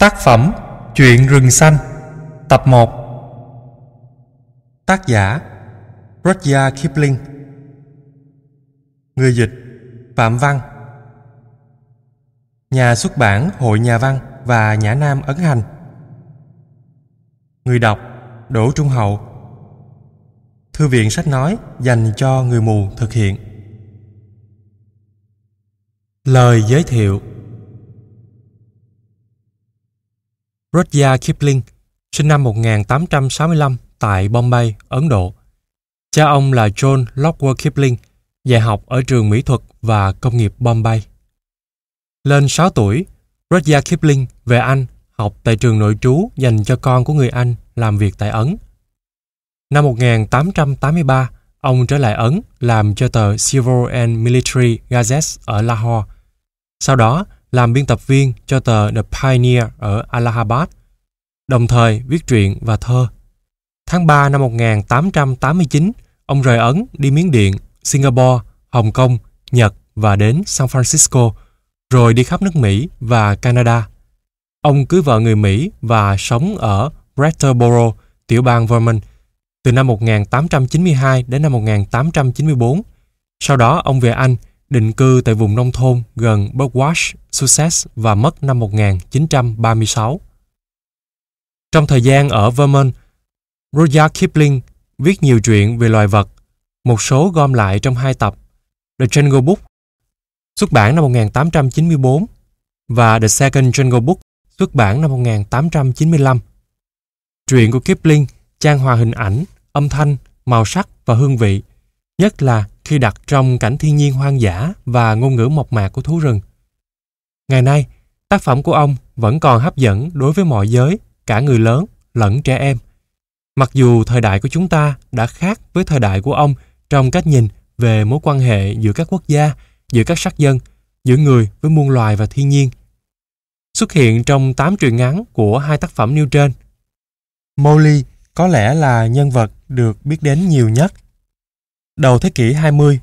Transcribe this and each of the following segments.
Tác phẩm Chuyện rừng xanh Tập 1 Tác giả Rudyard Kipling Người dịch Phạm Văn Nhà xuất bản Hội Nhà Văn và Nhã Nam Ấn Hành Người đọc Đỗ Trung Hậu Thư viện sách nói dành cho người mù thực hiện Lời giới thiệu Rudyard Kipling, sinh năm 1865 tại Bombay, Ấn Độ. Cha ông là John Lockwood Kipling, dạy học ở trường mỹ thuật và công nghiệp Bombay. Lên 6 tuổi, Rudyard Kipling về Anh học tại trường nội trú dành cho con của người Anh làm việc tại Ấn. Năm 1883, ông trở lại Ấn làm cho tờ Civil and Military Gazette ở Lahore. Sau đó, làm biên tập viên cho tờ The Pioneer ở Allahabad, đồng thời viết truyện và thơ. Tháng 3 năm 1889, ông rời Ấn đi Miến Điện, Singapore, Hồng Kông, Nhật và đến San Francisco, rồi đi khắp nước Mỹ và Canada. Ông cưới vợ người Mỹ và sống ở Brattleboro, tiểu bang Vermont, từ năm 1892 đến năm 1894. Sau đó ông về Anh – định cư tại vùng nông thôn gần Berkwash, Sussex và mất năm 1936. Trong thời gian ở Vermont, Rudyard Kipling viết nhiều truyện về loài vật, một số gom lại trong hai tập The Jungle Book xuất bản năm 1894 và The Second Jungle Book xuất bản năm 1895. Truyện của Kipling trang hòa hình ảnh, âm thanh, màu sắc và hương vị, nhất là khi đặt trong cảnh thiên nhiên hoang dã và ngôn ngữ mộc mạc của thú rừng. Ngày nay, tác phẩm của ông vẫn còn hấp dẫn đối với mọi giới, cả người lớn lẫn trẻ em. Mặc dù thời đại của chúng ta đã khác với thời đại của ông trong cách nhìn về mối quan hệ giữa các quốc gia, giữa các sắc dân, giữa người với muôn loài và thiên nhiên. Xuất hiện trong 8 truyện ngắn của hai tác phẩm nêu trên. Molly có lẽ là nhân vật được biết đến nhiều nhất đầu thế kỷ 20,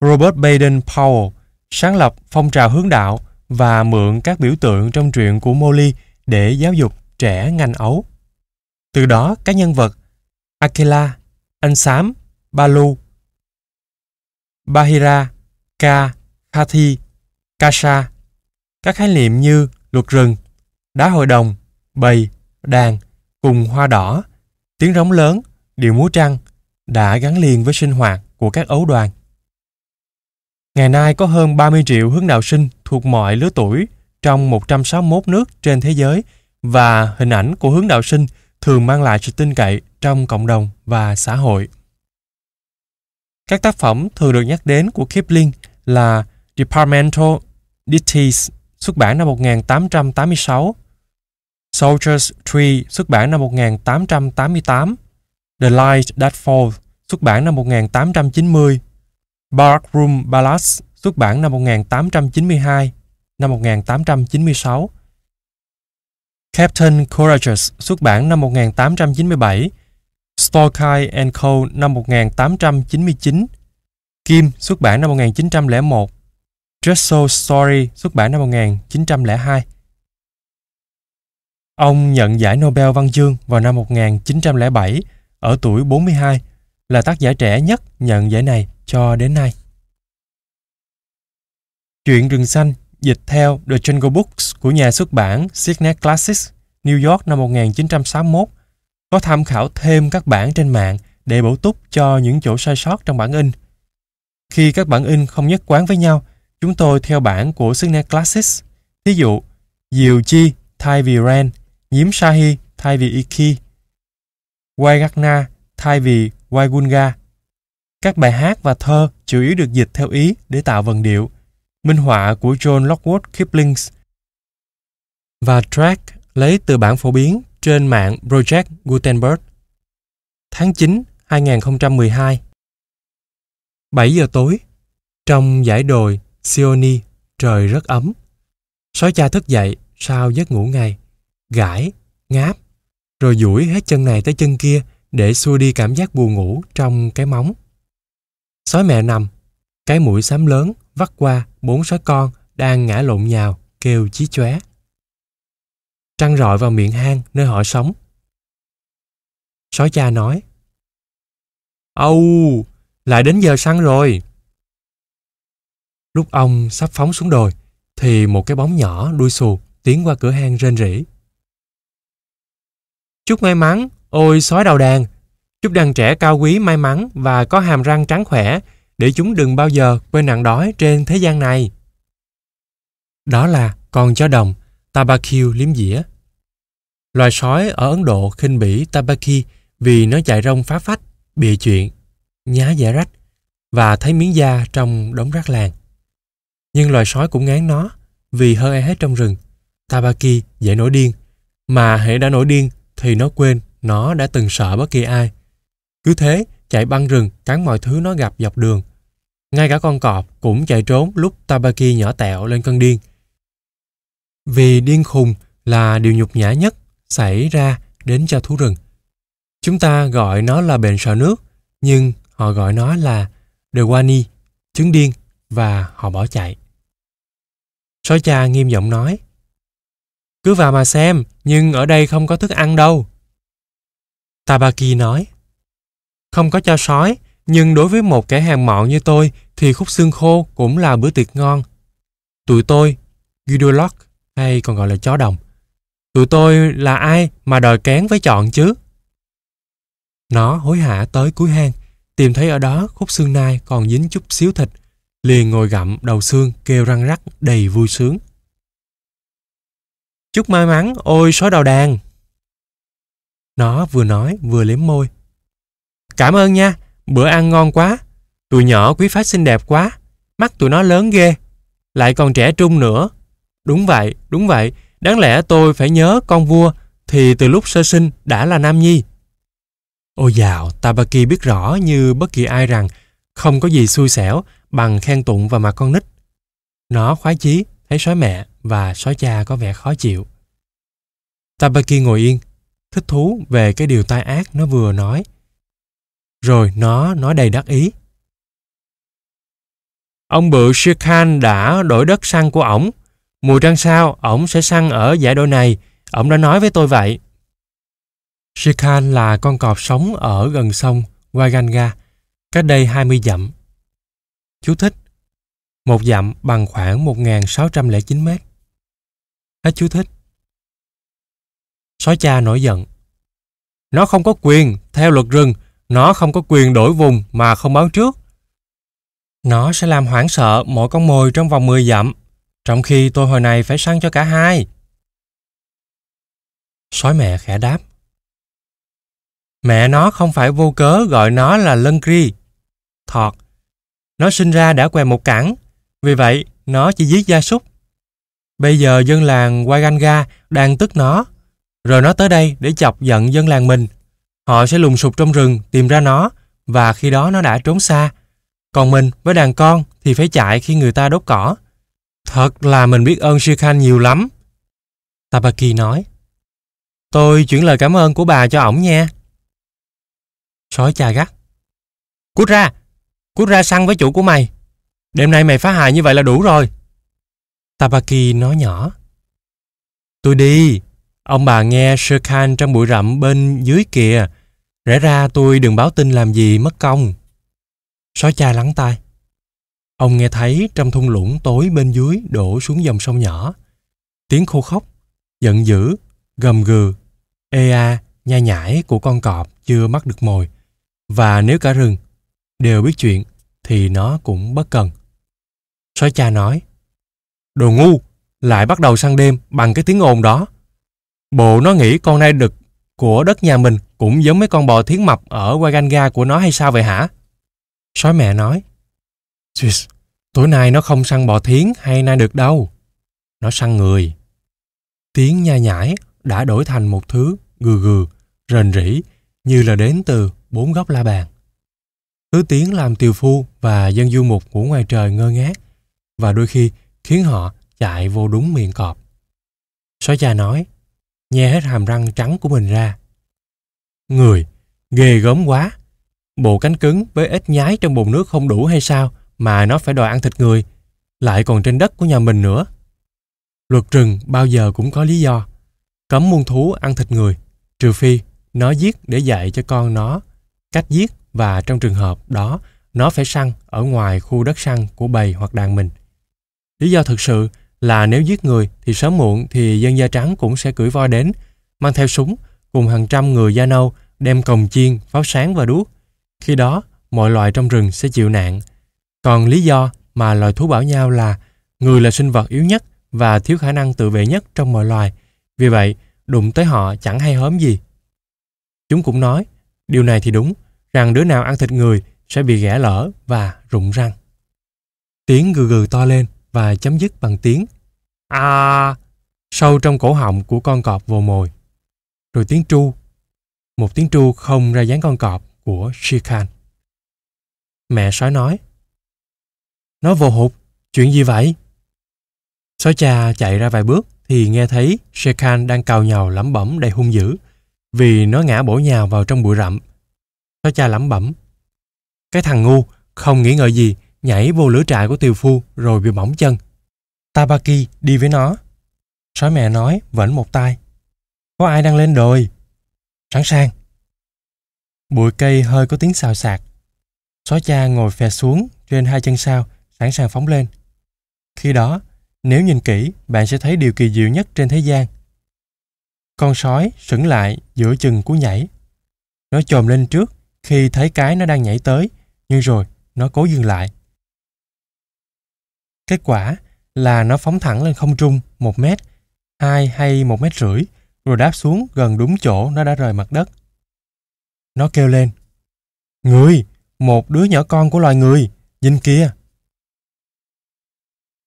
Robert Baden Powell sáng lập phong trào hướng đạo và mượn các biểu tượng trong truyện của Molly để giáo dục trẻ ngành Ấu. Từ đó, các nhân vật Akela, Anh sám, Balu, Bahira, Ka, Kathi, Kasha, các khái niệm như luật rừng, đá hội đồng, bầy, đàn, cùng hoa đỏ, tiếng rống lớn, điệu múa trăng đã gắn liền với sinh hoạt của các ấu đoàn. Ngày nay có hơn 30 triệu hướng đạo sinh thuộc mọi lứa tuổi trong 161 nước trên thế giới và hình ảnh của hướng đạo sinh thường mang lại sự tin cậy trong cộng đồng và xã hội. Các tác phẩm thường được nhắc đến của Kipling là Departmental Ditties xuất bản năm 1886, Soldier's Tree xuất bản năm 1888, The Light That Falls xuất bản năm 1890, Room Ballads, xuất bản năm 1892, năm 1896, Captain Courageous, xuất bản năm 1897, Storkai and Co. năm 1899, Kim, xuất bản năm 1901, Dressel Story, xuất bản năm 1902. Ông nhận giải Nobel Văn Dương vào năm 1907 ở tuổi 42 là tác giả trẻ nhất nhận giải này cho đến nay. Chuyện rừng xanh dịch theo The Jungle Books của nhà xuất bản Signet Classics New York năm 1961 có tham khảo thêm các bản trên mạng để bổ túc cho những chỗ sai sót trong bản in. Khi các bản in không nhất quán với nhau, chúng tôi theo bản của Signet Classics. Thí dụ, Diều Chi thay vì Ren, Nhiếm sahi thay vì Iki, Waigakna thay vì Waigunga. Các bài hát và thơ chủ yếu được dịch theo ý để tạo vần điệu, minh họa của John Lockwood Kipling và track lấy từ bản phổ biến trên mạng Project Gutenberg. Tháng 9, 2012 7 giờ tối, trong dãy đồi Sioni, trời rất ấm. Sói cha thức dậy sau giấc ngủ ngày, gãi, ngáp, rồi duỗi hết chân này tới chân kia, để xua đi cảm giác buồn ngủ trong cái móng. Sói mẹ nằm, cái mũi xám lớn vắt qua bốn sói con đang ngã lộn nhào, kêu chí chóe. Trăng rọi vào miệng hang nơi họ sống. Sói cha nói, Âu, lại đến giờ săn rồi. Lúc ông sắp phóng xuống đồi, thì một cái bóng nhỏ đuôi xù tiến qua cửa hang rên rỉ. Chúc may mắn, Ôi sói đầu đàn, chúc đàn trẻ cao quý may mắn và có hàm răng trắng khỏe để chúng đừng bao giờ quên nặng đói trên thế gian này. Đó là con chó đồng, Tabakil liếm dĩa. Loài sói ở Ấn Độ khinh bỉ Tabaki vì nó chạy rong phá phách, bịa chuyện, nhá dẻ rách và thấy miếng da trong đống rác làng. Nhưng loài sói cũng ngán nó vì hơn ai e hết trong rừng. Tabaki dễ nổi điên, mà hệ đã nổi điên thì nó quên nó đã từng sợ bất kỳ ai. Cứ thế, chạy băng rừng, cắn mọi thứ nó gặp dọc đường. Ngay cả con cọp cũng chạy trốn lúc Tabaki nhỏ tẹo lên cơn điên. Vì điên khùng là điều nhục nhã nhất xảy ra đến cho thú rừng. Chúng ta gọi nó là bệnh sợ nước, nhưng họ gọi nó là Dewani, chứng điên, và họ bỏ chạy. Sói cha nghiêm giọng nói, Cứ vào mà xem, nhưng ở đây không có thức ăn đâu. Tabaki nói. Không có cho sói, nhưng đối với một kẻ hàng mọn như tôi thì khúc xương khô cũng là bữa tiệc ngon. Tụi tôi, Gidolok hay còn gọi là chó đồng, tụi tôi là ai mà đòi kén với chọn chứ? Nó hối hả tới cuối hang, tìm thấy ở đó khúc xương nai còn dính chút xíu thịt, liền ngồi gặm đầu xương kêu răng rắc đầy vui sướng. Chúc may mắn, ôi sói đầu đàn! Nó vừa nói vừa liếm môi. Cảm ơn nha, bữa ăn ngon quá. Tụi nhỏ quý phái xinh đẹp quá. Mắt tụi nó lớn ghê. Lại còn trẻ trung nữa. Đúng vậy, đúng vậy. Đáng lẽ tôi phải nhớ con vua thì từ lúc sơ sinh đã là nam nhi. Ôi dào, Tabaki biết rõ như bất kỳ ai rằng không có gì xui xẻo bằng khen tụng vào mặt con nít. Nó khoái chí thấy sói mẹ và sói cha có vẻ khó chịu. Tabaki ngồi yên, thích thú về cái điều tai ác nó vừa nói. Rồi nó nói đầy đắc ý. Ông bự Shikhan đã đổi đất săn của ổng. Mùa trăng sau, ổng sẽ săn ở giải đội này. Ổng đã nói với tôi vậy. Shikhan là con cọp sống ở gần sông Waganga, cách đây 20 dặm. Chú thích. Một dặm bằng khoảng 1.609 mét. Hết chú thích. Sói cha nổi giận. Nó không có quyền, theo luật rừng, nó không có quyền đổi vùng mà không báo trước. Nó sẽ làm hoảng sợ mỗi con mồi trong vòng 10 dặm, trong khi tôi hồi này phải săn cho cả hai. Sói mẹ khẽ đáp. Mẹ nó không phải vô cớ gọi nó là lân cri, thọt. Nó sinh ra đã què một cẳng, vì vậy nó chỉ giết gia súc. Bây giờ dân làng Waganga đang tức nó rồi nó tới đây để chọc giận dân làng mình. Họ sẽ lùng sụp trong rừng tìm ra nó và khi đó nó đã trốn xa. Còn mình với đàn con thì phải chạy khi người ta đốt cỏ. Thật là mình biết ơn Shikhan nhiều lắm. Tabaki nói. Tôi chuyển lời cảm ơn của bà cho ổng nha. Sói cha gắt. Cút ra! Cút ra săn với chủ của mày. Đêm nay mày phá hại như vậy là đủ rồi. Tabaki nói nhỏ. Tôi đi, Ông bà nghe Sir Khan trong bụi rậm bên dưới kìa. Rẽ ra tôi đừng báo tin làm gì mất công. Sói cha lắng tai. Ông nghe thấy trong thung lũng tối bên dưới đổ xuống dòng sông nhỏ. Tiếng khô khóc, giận dữ, gầm gừ, ê a, à, nha nhải của con cọp chưa mắc được mồi. Và nếu cả rừng đều biết chuyện thì nó cũng bất cần. Sói cha nói, đồ ngu, lại bắt đầu sang đêm bằng cái tiếng ồn đó. Bộ nó nghĩ con nai đực của đất nhà mình cũng giống mấy con bò thiến mập ở Waganga của nó hay sao vậy hả? Sói mẹ nói. Jeez, tối nay nó không săn bò thiến hay nai đực đâu. Nó săn người. Tiếng nha nhải đã đổi thành một thứ gừ gừ, rền rỉ như là đến từ bốn góc la bàn. Thứ tiếng làm tiều phu và dân du mục của ngoài trời ngơ ngác và đôi khi khiến họ chạy vô đúng miệng cọp. Sói cha nói, nhè hết hàm răng trắng của mình ra. Người, ghê gớm quá. Bộ cánh cứng với ít nhái trong bồn nước không đủ hay sao mà nó phải đòi ăn thịt người, lại còn trên đất của nhà mình nữa. Luật rừng bao giờ cũng có lý do. Cấm muôn thú ăn thịt người, trừ phi nó giết để dạy cho con nó cách giết và trong trường hợp đó nó phải săn ở ngoài khu đất săn của bầy hoặc đàn mình. Lý do thực sự là nếu giết người thì sớm muộn thì dân da trắng cũng sẽ cưỡi voi đến, mang theo súng cùng hàng trăm người da nâu đem cồng chiên, pháo sáng và đuốc. Khi đó, mọi loài trong rừng sẽ chịu nạn. Còn lý do mà loài thú bảo nhau là người là sinh vật yếu nhất và thiếu khả năng tự vệ nhất trong mọi loài. Vì vậy, đụng tới họ chẳng hay hớm gì. Chúng cũng nói, điều này thì đúng, rằng đứa nào ăn thịt người sẽ bị ghẻ lở và rụng răng. Tiếng gừ gừ to lên, và chấm dứt bằng tiếng a sâu trong cổ họng của con cọp vồ mồi. Rồi tiếng tru, một tiếng tru không ra dáng con cọp của Shikhan. Mẹ sói nói, Nó vô hụt, chuyện gì vậy? Sói cha chạy ra vài bước thì nghe thấy Shikhan đang cào nhào lẩm bẩm đầy hung dữ vì nó ngã bổ nhào vào trong bụi rậm. Sói cha lẩm bẩm, Cái thằng ngu, không nghĩ ngợi gì, nhảy vô lửa trại của tiều phu rồi bị bỏng chân. Tabaki đi với nó. Sói mẹ nói, vẫn một tay. Có ai đang lên đồi? Sẵn sàng. Bụi cây hơi có tiếng xào xạc. Sói cha ngồi phè xuống trên hai chân sau, sẵn sàng phóng lên. Khi đó, nếu nhìn kỹ, bạn sẽ thấy điều kỳ diệu nhất trên thế gian. Con sói sững lại giữa chừng cú nhảy. Nó chồm lên trước khi thấy cái nó đang nhảy tới, nhưng rồi nó cố dừng lại. Kết quả là nó phóng thẳng lên không trung 1 mét, 2 hay 1 mét rưỡi, rồi đáp xuống gần đúng chỗ nó đã rời mặt đất. Nó kêu lên. Người! Một đứa nhỏ con của loài người! Nhìn kia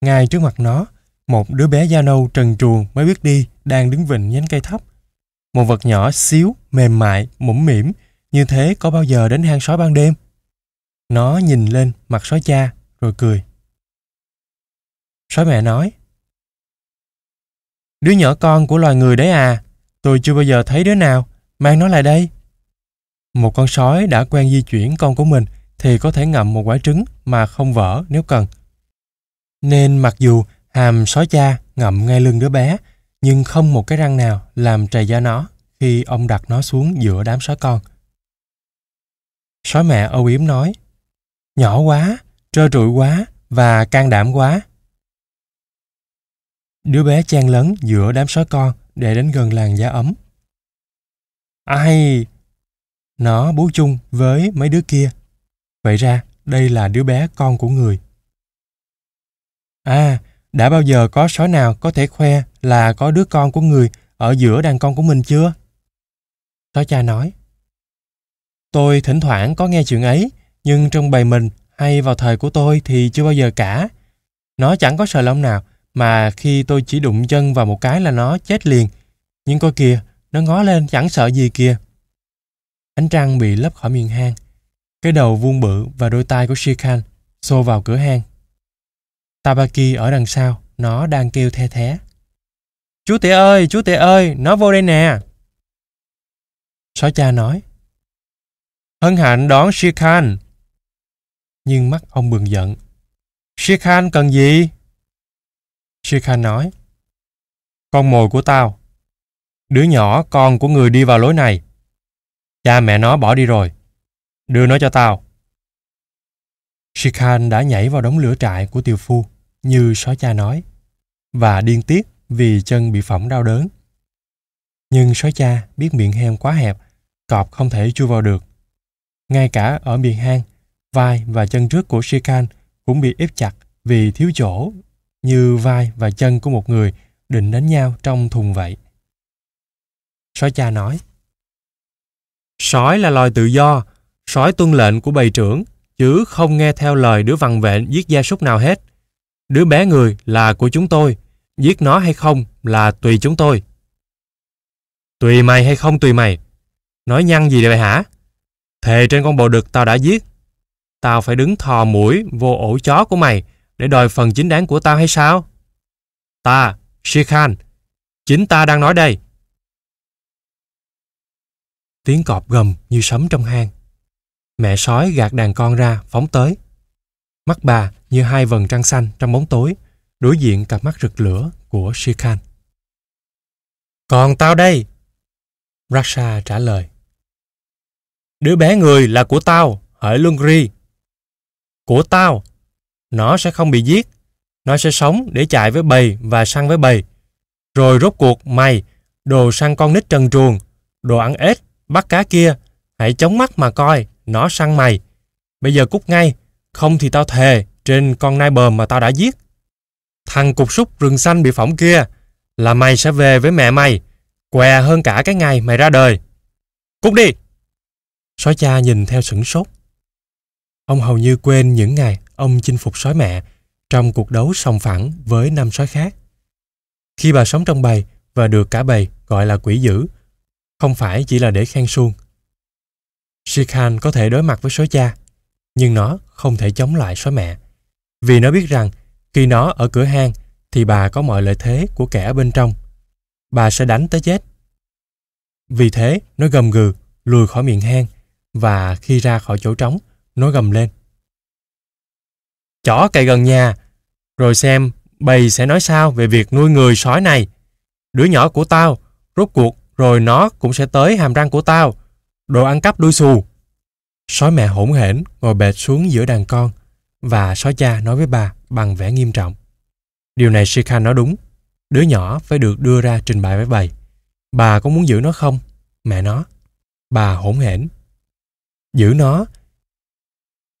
Ngay trước mặt nó, một đứa bé da nâu trần truồng mới biết đi đang đứng vịnh nhánh cây thấp. Một vật nhỏ xíu, mềm mại, mũm mỉm, như thế có bao giờ đến hang sói ban đêm? Nó nhìn lên mặt sói cha rồi cười. Sói mẹ nói. Đứa nhỏ con của loài người đấy à, tôi chưa bao giờ thấy đứa nào, mang nó lại đây. Một con sói đã quen di chuyển con của mình thì có thể ngậm một quả trứng mà không vỡ nếu cần. Nên mặc dù hàm sói cha ngậm ngay lưng đứa bé, nhưng không một cái răng nào làm trầy da nó khi ông đặt nó xuống giữa đám sói con. Sói mẹ âu yếm nói, nhỏ quá, trơ trụi quá và can đảm quá. Đứa bé chen lớn giữa đám sói con để đến gần làng giá ấm. Ai? Nó bú chung với mấy đứa kia. Vậy ra, đây là đứa bé con của người. À, đã bao giờ có sói nào có thể khoe là có đứa con của người ở giữa đàn con của mình chưa? Sói cha nói. Tôi thỉnh thoảng có nghe chuyện ấy, nhưng trong bầy mình hay vào thời của tôi thì chưa bao giờ cả. Nó chẳng có sợi lông nào mà khi tôi chỉ đụng chân vào một cái là nó chết liền. Nhưng coi kìa, nó ngó lên chẳng sợ gì kìa. Ánh trăng bị lấp khỏi miệng hang. Cái đầu vuông bự và đôi tay của Shikhan xô vào cửa hang. Tabaki ở đằng sau, nó đang kêu the thé. Chú tể ơi, chú tể ơi, nó vô đây nè. Sói cha nói. Hân hạnh đón Shikhan. Nhưng mắt ông bừng giận. Shikhan cần gì? Shikha nói, Con mồi của tao, đứa nhỏ con của người đi vào lối này. Cha mẹ nó bỏ đi rồi, đưa nó cho tao. Shikhan đã nhảy vào đống lửa trại của tiều phu, như sói cha nói, và điên tiết vì chân bị phỏng đau đớn. Nhưng sói cha biết miệng hang quá hẹp, cọp không thể chui vào được. Ngay cả ở miệng hang, vai và chân trước của Shikhan cũng bị ép chặt vì thiếu chỗ như vai và chân của một người định đến nhau trong thùng vậy. Sói cha nói, Sói là loài tự do, sói tuân lệnh của bầy trưởng, chứ không nghe theo lời đứa vằn vện giết gia súc nào hết. Đứa bé người là của chúng tôi, giết nó hay không là tùy chúng tôi. Tùy mày hay không tùy mày, nói nhăn gì vậy hả? Thề trên con bò đực tao đã giết, tao phải đứng thò mũi vô ổ chó của mày, để đòi phần chính đáng của tao hay sao? Ta, Shikhan, chính ta đang nói đây. Tiếng cọp gầm như sấm trong hang. Mẹ sói gạt đàn con ra, phóng tới. Mắt bà như hai vầng trăng xanh trong bóng tối, đối diện cặp mắt rực lửa của Shikhan. Còn tao đây! Raksha trả lời. Đứa bé người là của tao, hỡi Lungri. Của tao, nó sẽ không bị giết. Nó sẽ sống để chạy với bầy và săn với bầy. Rồi rốt cuộc mày, đồ săn con nít trần truồng, đồ ăn ếch, bắt cá kia, hãy chống mắt mà coi, nó săn mày. Bây giờ cút ngay, không thì tao thề trên con nai bờm mà tao đã giết. Thằng cục súc rừng xanh bị phỏng kia là mày sẽ về với mẹ mày, què hơn cả cái ngày mày ra đời. Cút đi! Sói cha nhìn theo sửng sốt. Ông hầu như quên những ngày ông chinh phục sói mẹ trong cuộc đấu song phẳng với năm sói khác. Khi bà sống trong bầy và được cả bầy gọi là quỷ dữ, không phải chỉ là để khen suông. Shikhan có thể đối mặt với sói cha, nhưng nó không thể chống lại sói mẹ, vì nó biết rằng khi nó ở cửa hang thì bà có mọi lợi thế của kẻ bên trong. Bà sẽ đánh tới chết. Vì thế, nó gầm gừ, lùi khỏi miệng hang và khi ra khỏi chỗ trống, nó gầm lên chó cày gần nhà, rồi xem bầy sẽ nói sao về việc nuôi người sói này. Đứa nhỏ của tao, rốt cuộc rồi nó cũng sẽ tới hàm răng của tao. Đồ ăn cắp đuôi xù. Sói mẹ hỗn hển ngồi bệt xuống giữa đàn con và sói cha nói với bà bằng vẻ nghiêm trọng. Điều này Shikha nói đúng. Đứa nhỏ phải được đưa ra trình bày với bầy. Bà có muốn giữ nó không? Mẹ nó. Bà hỗn hển. Giữ nó.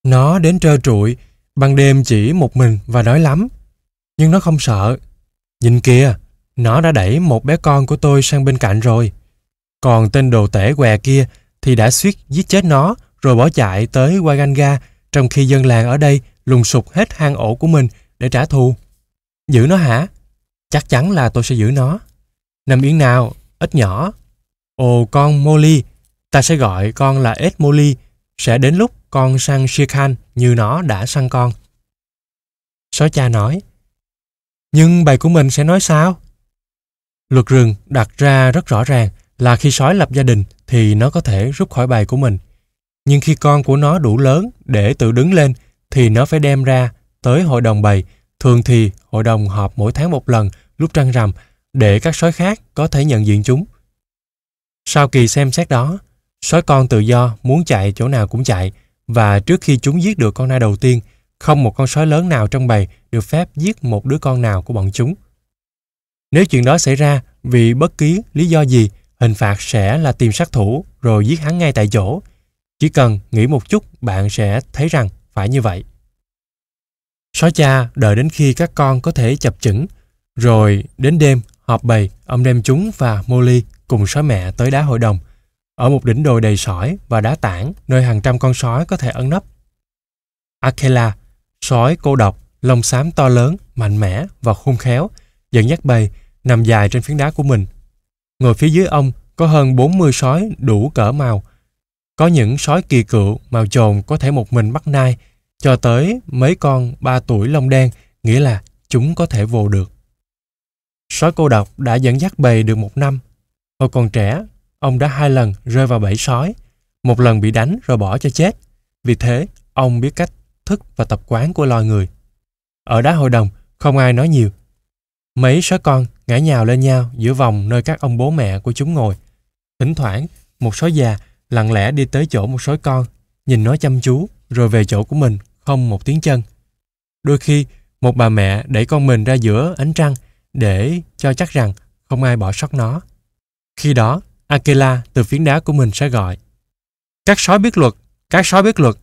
Nó đến trơ trụi, Ban đêm chỉ một mình và đói lắm. Nhưng nó không sợ. Nhìn kìa, nó đã đẩy một bé con của tôi sang bên cạnh rồi. Còn tên đồ tể què kia thì đã suýt giết chết nó rồi bỏ chạy tới Waganga trong khi dân làng ở đây lùng sục hết hang ổ của mình để trả thù. Giữ nó hả? Chắc chắn là tôi sẽ giữ nó. Nằm yên nào, ít nhỏ. Ồ con Molly, ta sẽ gọi con là Ed Molly. Sẽ đến lúc con săn Shikhan như nó đã săn con. Sói cha nói, nhưng bầy của mình sẽ nói sao? Luật rừng đặt ra rất rõ ràng là khi sói lập gia đình thì nó có thể rút khỏi bầy của mình. Nhưng khi con của nó đủ lớn để tự đứng lên thì nó phải đem ra tới hội đồng bầy. Thường thì hội đồng họp mỗi tháng một lần lúc trăng rằm để các sói khác có thể nhận diện chúng. Sau kỳ xem xét đó, sói con tự do muốn chạy chỗ nào cũng chạy và trước khi chúng giết được con nai đầu tiên, không một con sói lớn nào trong bầy được phép giết một đứa con nào của bọn chúng. Nếu chuyện đó xảy ra vì bất kỳ lý do gì, hình phạt sẽ là tìm sát thủ rồi giết hắn ngay tại chỗ. Chỉ cần nghĩ một chút bạn sẽ thấy rằng phải như vậy. Sói cha đợi đến khi các con có thể chập chững, rồi đến đêm họp bầy, ông đem chúng và Molly cùng sói mẹ tới đá hội đồng – ở một đỉnh đồi đầy sỏi và đá tảng nơi hàng trăm con sói có thể ẩn nấp. Akela, sói cô độc, lông xám to lớn, mạnh mẽ và khôn khéo, dẫn dắt bầy, nằm dài trên phiến đá của mình. Ngồi phía dưới ông có hơn 40 sói đủ cỡ màu. Có những sói kỳ cựu, màu trồn có thể một mình bắt nai, cho tới mấy con 3 tuổi lông đen, nghĩa là chúng có thể vồ được. Sói cô độc đã dẫn dắt bầy được một năm. Hồi còn trẻ, ông đã hai lần rơi vào bẫy sói, một lần bị đánh rồi bỏ cho chết. Vì thế, ông biết cách thức và tập quán của loài người. Ở đá hội đồng, không ai nói nhiều. Mấy sói con ngã nhào lên nhau giữa vòng nơi các ông bố mẹ của chúng ngồi. Thỉnh thoảng, một sói già lặng lẽ đi tới chỗ một sói con, nhìn nó chăm chú rồi về chỗ của mình không một tiếng chân. Đôi khi, một bà mẹ đẩy con mình ra giữa ánh trăng để cho chắc rằng không ai bỏ sót nó. Khi đó, Akela từ phiến đá của mình sẽ gọi. Các sói biết luật, các sói biết luật,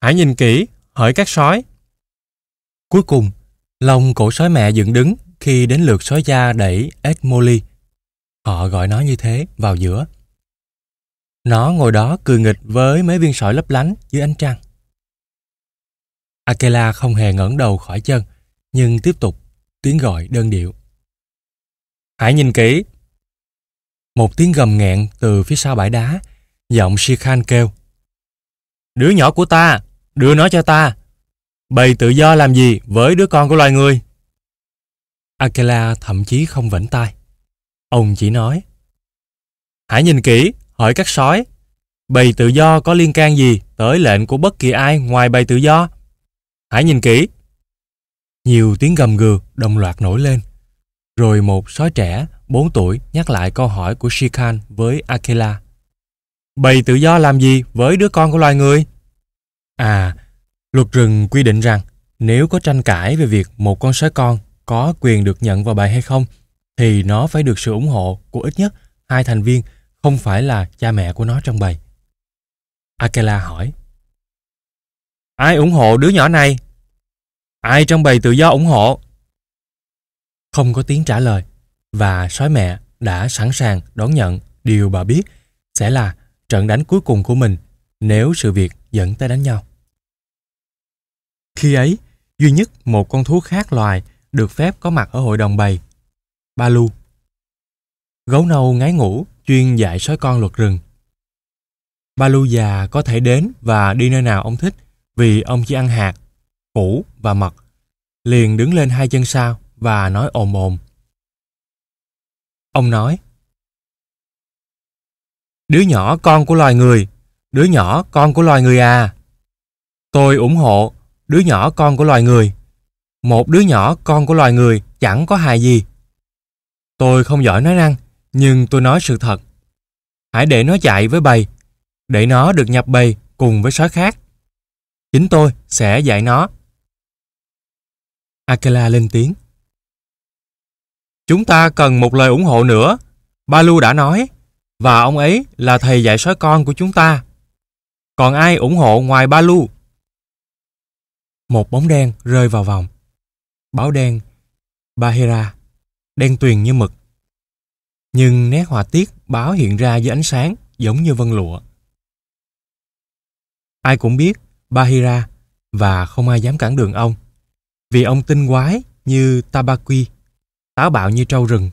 hãy nhìn kỹ, hỡi các sói. Cuối cùng, lòng cổ sói mẹ dựng đứng khi đến lượt sói da đẩy Edmoli. Họ gọi nó như thế vào giữa. Nó ngồi đó cười nghịch với mấy viên sỏi lấp lánh dưới ánh trăng. Akela không hề ngẩng đầu khỏi chân, nhưng tiếp tục tiếng gọi đơn điệu. Hãy nhìn kỹ, một tiếng gầm nghẹn từ phía sau bãi đá, giọng Shikhan kêu. Đứa nhỏ của ta, đưa nó cho ta. bầy tự do làm gì với đứa con của loài người? Akela thậm chí không vẫn tay. Ông chỉ nói. Hãy nhìn kỹ, hỏi các sói. bầy tự do có liên can gì tới lệnh của bất kỳ ai ngoài bầy tự do? Hãy nhìn kỹ. Nhiều tiếng gầm gừ đồng loạt nổi lên. Rồi một sói trẻ 4 tuổi nhắc lại câu hỏi của Shikan với Akela. Bầy tự do làm gì với đứa con của loài người? À, luật rừng quy định rằng nếu có tranh cãi về việc một con sói con có quyền được nhận vào bầy hay không, thì nó phải được sự ủng hộ của ít nhất hai thành viên không phải là cha mẹ của nó trong bầy. Akela hỏi. Ai ủng hộ đứa nhỏ này? Ai trong bầy tự do ủng hộ? Không có tiếng trả lời và sói mẹ đã sẵn sàng đón nhận điều bà biết sẽ là trận đánh cuối cùng của mình nếu sự việc dẫn tới đánh nhau. Khi ấy, duy nhất một con thú khác loài được phép có mặt ở hội đồng bầy, ba lu Gấu nâu ngái ngủ chuyên dạy sói con luật rừng. ba lu già có thể đến và đi nơi nào ông thích vì ông chỉ ăn hạt, củ và mật. Liền đứng lên hai chân sau và nói ồm ồm. Ông nói. Đứa nhỏ con của loài người, đứa nhỏ con của loài người à. Tôi ủng hộ đứa nhỏ con của loài người. Một đứa nhỏ con của loài người chẳng có hại gì. Tôi không giỏi nói năng, nhưng tôi nói sự thật. Hãy để nó chạy với bầy, để nó được nhập bầy cùng với sói khác. Chính tôi sẽ dạy nó. Akela lên tiếng. Chúng ta cần một lời ủng hộ nữa, Balu đã nói, và ông ấy là thầy dạy sói con của chúng ta. Còn ai ủng hộ ngoài Balu? Một bóng đen rơi vào vòng. Báo đen, Bahira, đen tuyền như mực. Nhưng nét họa tiết báo hiện ra dưới ánh sáng giống như vân lụa. Ai cũng biết Bahira và không ai dám cản đường ông vì ông tinh quái như Tabaqui táo bạo như trâu rừng,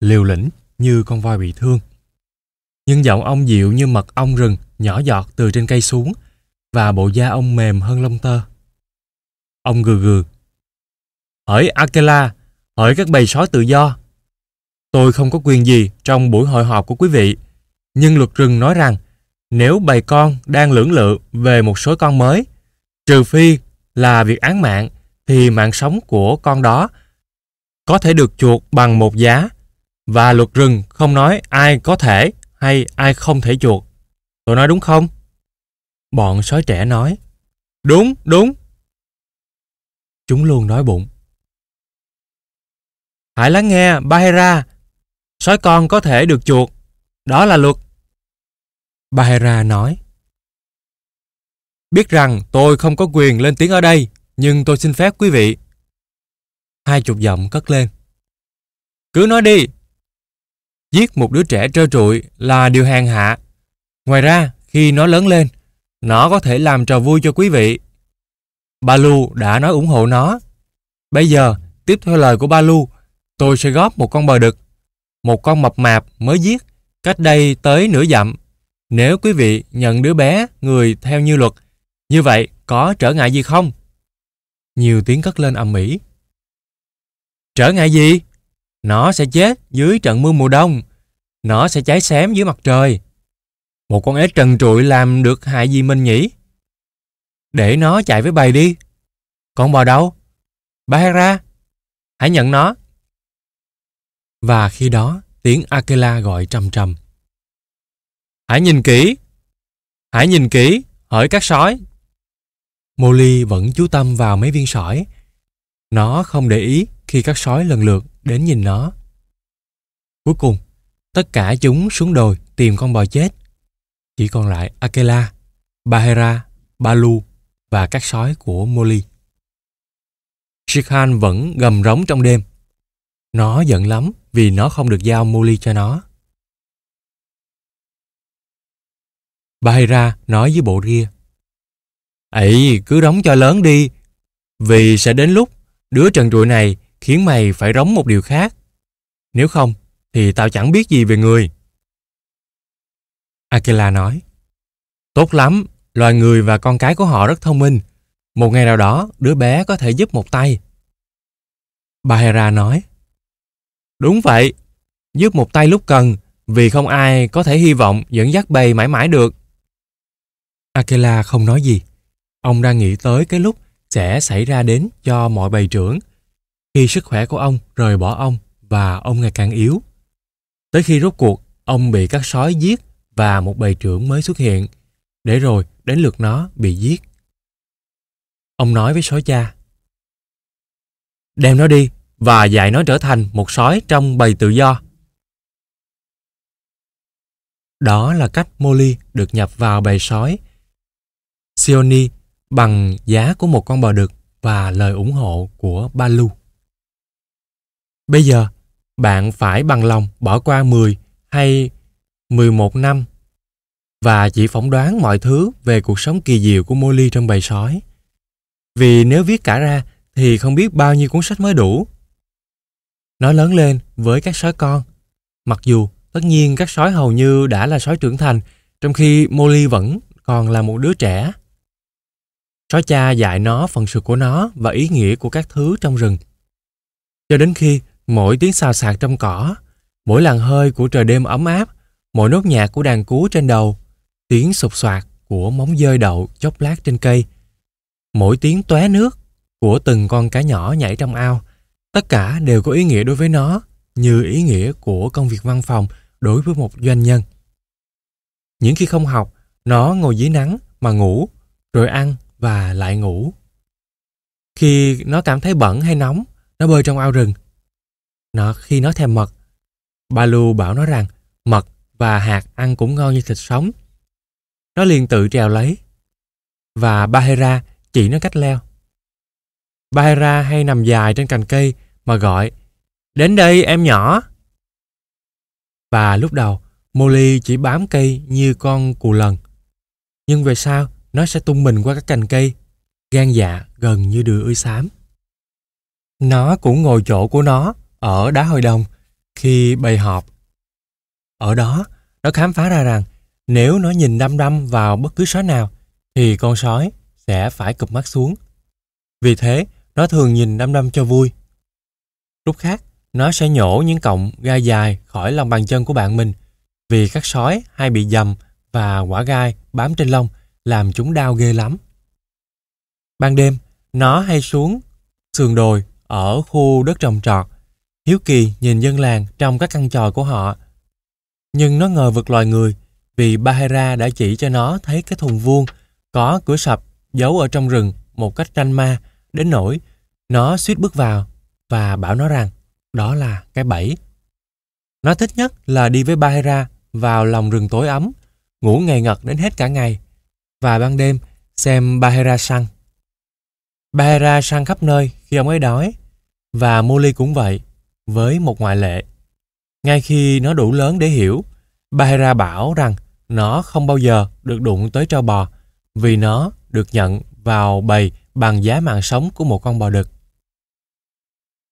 liều lĩnh như con voi bị thương. Nhưng giọng ông dịu như mật ong rừng nhỏ giọt từ trên cây xuống và bộ da ông mềm hơn lông tơ. Ông gừ gừ. Hỡi Akela, hỡi các bầy sói tự do. Tôi không có quyền gì trong buổi hội họp của quý vị, nhưng luật rừng nói rằng nếu bầy con đang lưỡng lự về một số con mới, trừ phi là việc án mạng, thì mạng sống của con đó có thể được chuộc bằng một giá và luật rừng không nói ai có thể hay ai không thể chuộc. Tôi nói đúng không? Bọn sói trẻ nói. Đúng, đúng. Chúng luôn nói bụng. Hãy lắng nghe, Bahera. Sói con có thể được chuộc. Đó là luật. Bahera nói. Biết rằng tôi không có quyền lên tiếng ở đây, nhưng tôi xin phép quý vị hai chục giọng cất lên. Cứ nói đi! Giết một đứa trẻ trơ trụi là điều hàng hạ. Ngoài ra, khi nó lớn lên, nó có thể làm trò vui cho quý vị. Ba Lu đã nói ủng hộ nó. Bây giờ, tiếp theo lời của Ba Lu, tôi sẽ góp một con bò đực, một con mập mạp mới giết, cách đây tới nửa dặm. Nếu quý vị nhận đứa bé người theo như luật, như vậy có trở ngại gì không? Nhiều tiếng cất lên ầm ĩ. Trở ngại gì? Nó sẽ chết dưới trận mưa mùa đông. Nó sẽ cháy xém dưới mặt trời. Một con ếch trần trụi làm được hại gì mình nhỉ? Để nó chạy với bầy đi. Con bò đâu? Bà ra hãy nhận nó. Và khi đó, tiếng Akela gọi trầm trầm. Hãy nhìn kỹ. Hãy nhìn kỹ, hỏi các sói. Molly vẫn chú tâm vào mấy viên sỏi nó không để ý khi các sói lần lượt đến nhìn nó. Cuối cùng, tất cả chúng xuống đồi tìm con bò chết. Chỉ còn lại Akela, Bahera, Balu và các sói của Molly. Shikhan vẫn gầm rống trong đêm. Nó giận lắm vì nó không được giao Molly cho nó. Bahira nói với bộ ria. Ấy, cứ đóng cho lớn đi, vì sẽ đến lúc Đứa trần trụi này khiến mày phải rống một điều khác. Nếu không, thì tao chẳng biết gì về người. Akela nói, Tốt lắm, loài người và con cái của họ rất thông minh. Một ngày nào đó, đứa bé có thể giúp một tay. Bahera nói, Đúng vậy, giúp một tay lúc cần, vì không ai có thể hy vọng dẫn dắt bầy mãi mãi được. Akela không nói gì. Ông đang nghĩ tới cái lúc sẽ xảy ra đến cho mọi bầy trưởng khi sức khỏe của ông rời bỏ ông và ông ngày càng yếu. Tới khi rốt cuộc, ông bị các sói giết và một bầy trưởng mới xuất hiện, để rồi đến lượt nó bị giết. Ông nói với sói cha, Đem nó đi và dạy nó trở thành một sói trong bầy tự do. Đó là cách Molly được nhập vào bầy sói. Sioni bằng giá của một con bò đực và lời ủng hộ của Balu. Bây giờ, bạn phải bằng lòng bỏ qua 10 hay 11 năm và chỉ phỏng đoán mọi thứ về cuộc sống kỳ diệu của Molly trong bầy sói. Vì nếu viết cả ra thì không biết bao nhiêu cuốn sách mới đủ. Nó lớn lên với các sói con. Mặc dù tất nhiên các sói hầu như đã là sói trưởng thành trong khi Molly vẫn còn là một đứa trẻ. Chó cha dạy nó phần sự của nó và ý nghĩa của các thứ trong rừng. Cho đến khi mỗi tiếng xào xạc trong cỏ, mỗi làn hơi của trời đêm ấm áp, mỗi nốt nhạc của đàn cú trên đầu, tiếng sụp soạt của móng dơi đậu chốc lát trên cây, mỗi tiếng tóe nước của từng con cá nhỏ nhảy trong ao, tất cả đều có ý nghĩa đối với nó như ý nghĩa của công việc văn phòng đối với một doanh nhân. Những khi không học, nó ngồi dưới nắng mà ngủ, rồi ăn và lại ngủ. Khi nó cảm thấy bẩn hay nóng, nó bơi trong ao rừng. Nó khi nó thèm mật, Balu bảo nó rằng mật và hạt ăn cũng ngon như thịt sống. Nó liền tự trèo lấy. Và Bahera chỉ nó cách leo. Bahera hay nằm dài trên cành cây mà gọi Đến đây em nhỏ. Và lúc đầu, Molly chỉ bám cây như con cù lần. Nhưng về sau, nó sẽ tung mình qua các cành cây, gan dạ gần như đưa ươi xám. Nó cũng ngồi chỗ của nó ở đá hội đồng khi bày họp. Ở đó, nó khám phá ra rằng nếu nó nhìn đăm đăm vào bất cứ sói nào thì con sói sẽ phải cụp mắt xuống. Vì thế, nó thường nhìn đăm đăm cho vui. Lúc khác, nó sẽ nhổ những cọng gai dài khỏi lòng bàn chân của bạn mình vì các sói hay bị dầm và quả gai bám trên lông làm chúng đau ghê lắm. Ban đêm, nó hay xuống sườn đồi ở khu đất trồng trọt, hiếu kỳ nhìn dân làng trong các căn tròi của họ. Nhưng nó ngờ vực loài người vì Bahira đã chỉ cho nó thấy cái thùng vuông có cửa sập giấu ở trong rừng một cách tranh ma đến nỗi nó suýt bước vào và bảo nó rằng đó là cái bẫy. Nó thích nhất là đi với Bahira vào lòng rừng tối ấm, ngủ ngày ngật đến hết cả ngày và ban đêm xem Bahera săn. Bahera săn khắp nơi khi ông ấy đói và Molly cũng vậy, với một ngoại lệ. Ngay khi nó đủ lớn để hiểu, Bahera bảo rằng nó không bao giờ được đụng tới trâu bò vì nó được nhận vào bầy bằng giá mạng sống của một con bò đực.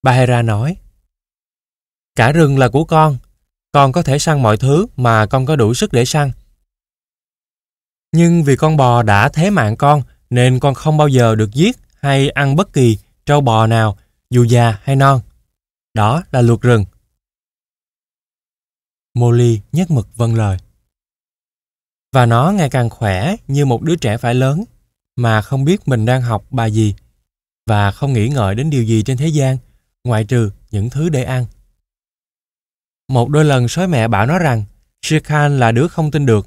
Bahera nói, Cả rừng là của con, con có thể săn mọi thứ mà con có đủ sức để săn. Nhưng vì con bò đã thế mạng con nên con không bao giờ được giết hay ăn bất kỳ trâu bò nào dù già hay non. Đó là luật rừng. Molly nhất mực vâng lời. Và nó ngày càng khỏe như một đứa trẻ phải lớn mà không biết mình đang học bài gì và không nghĩ ngợi đến điều gì trên thế gian ngoại trừ những thứ để ăn. Một đôi lần sói mẹ bảo nó rằng Shikhan là đứa không tin được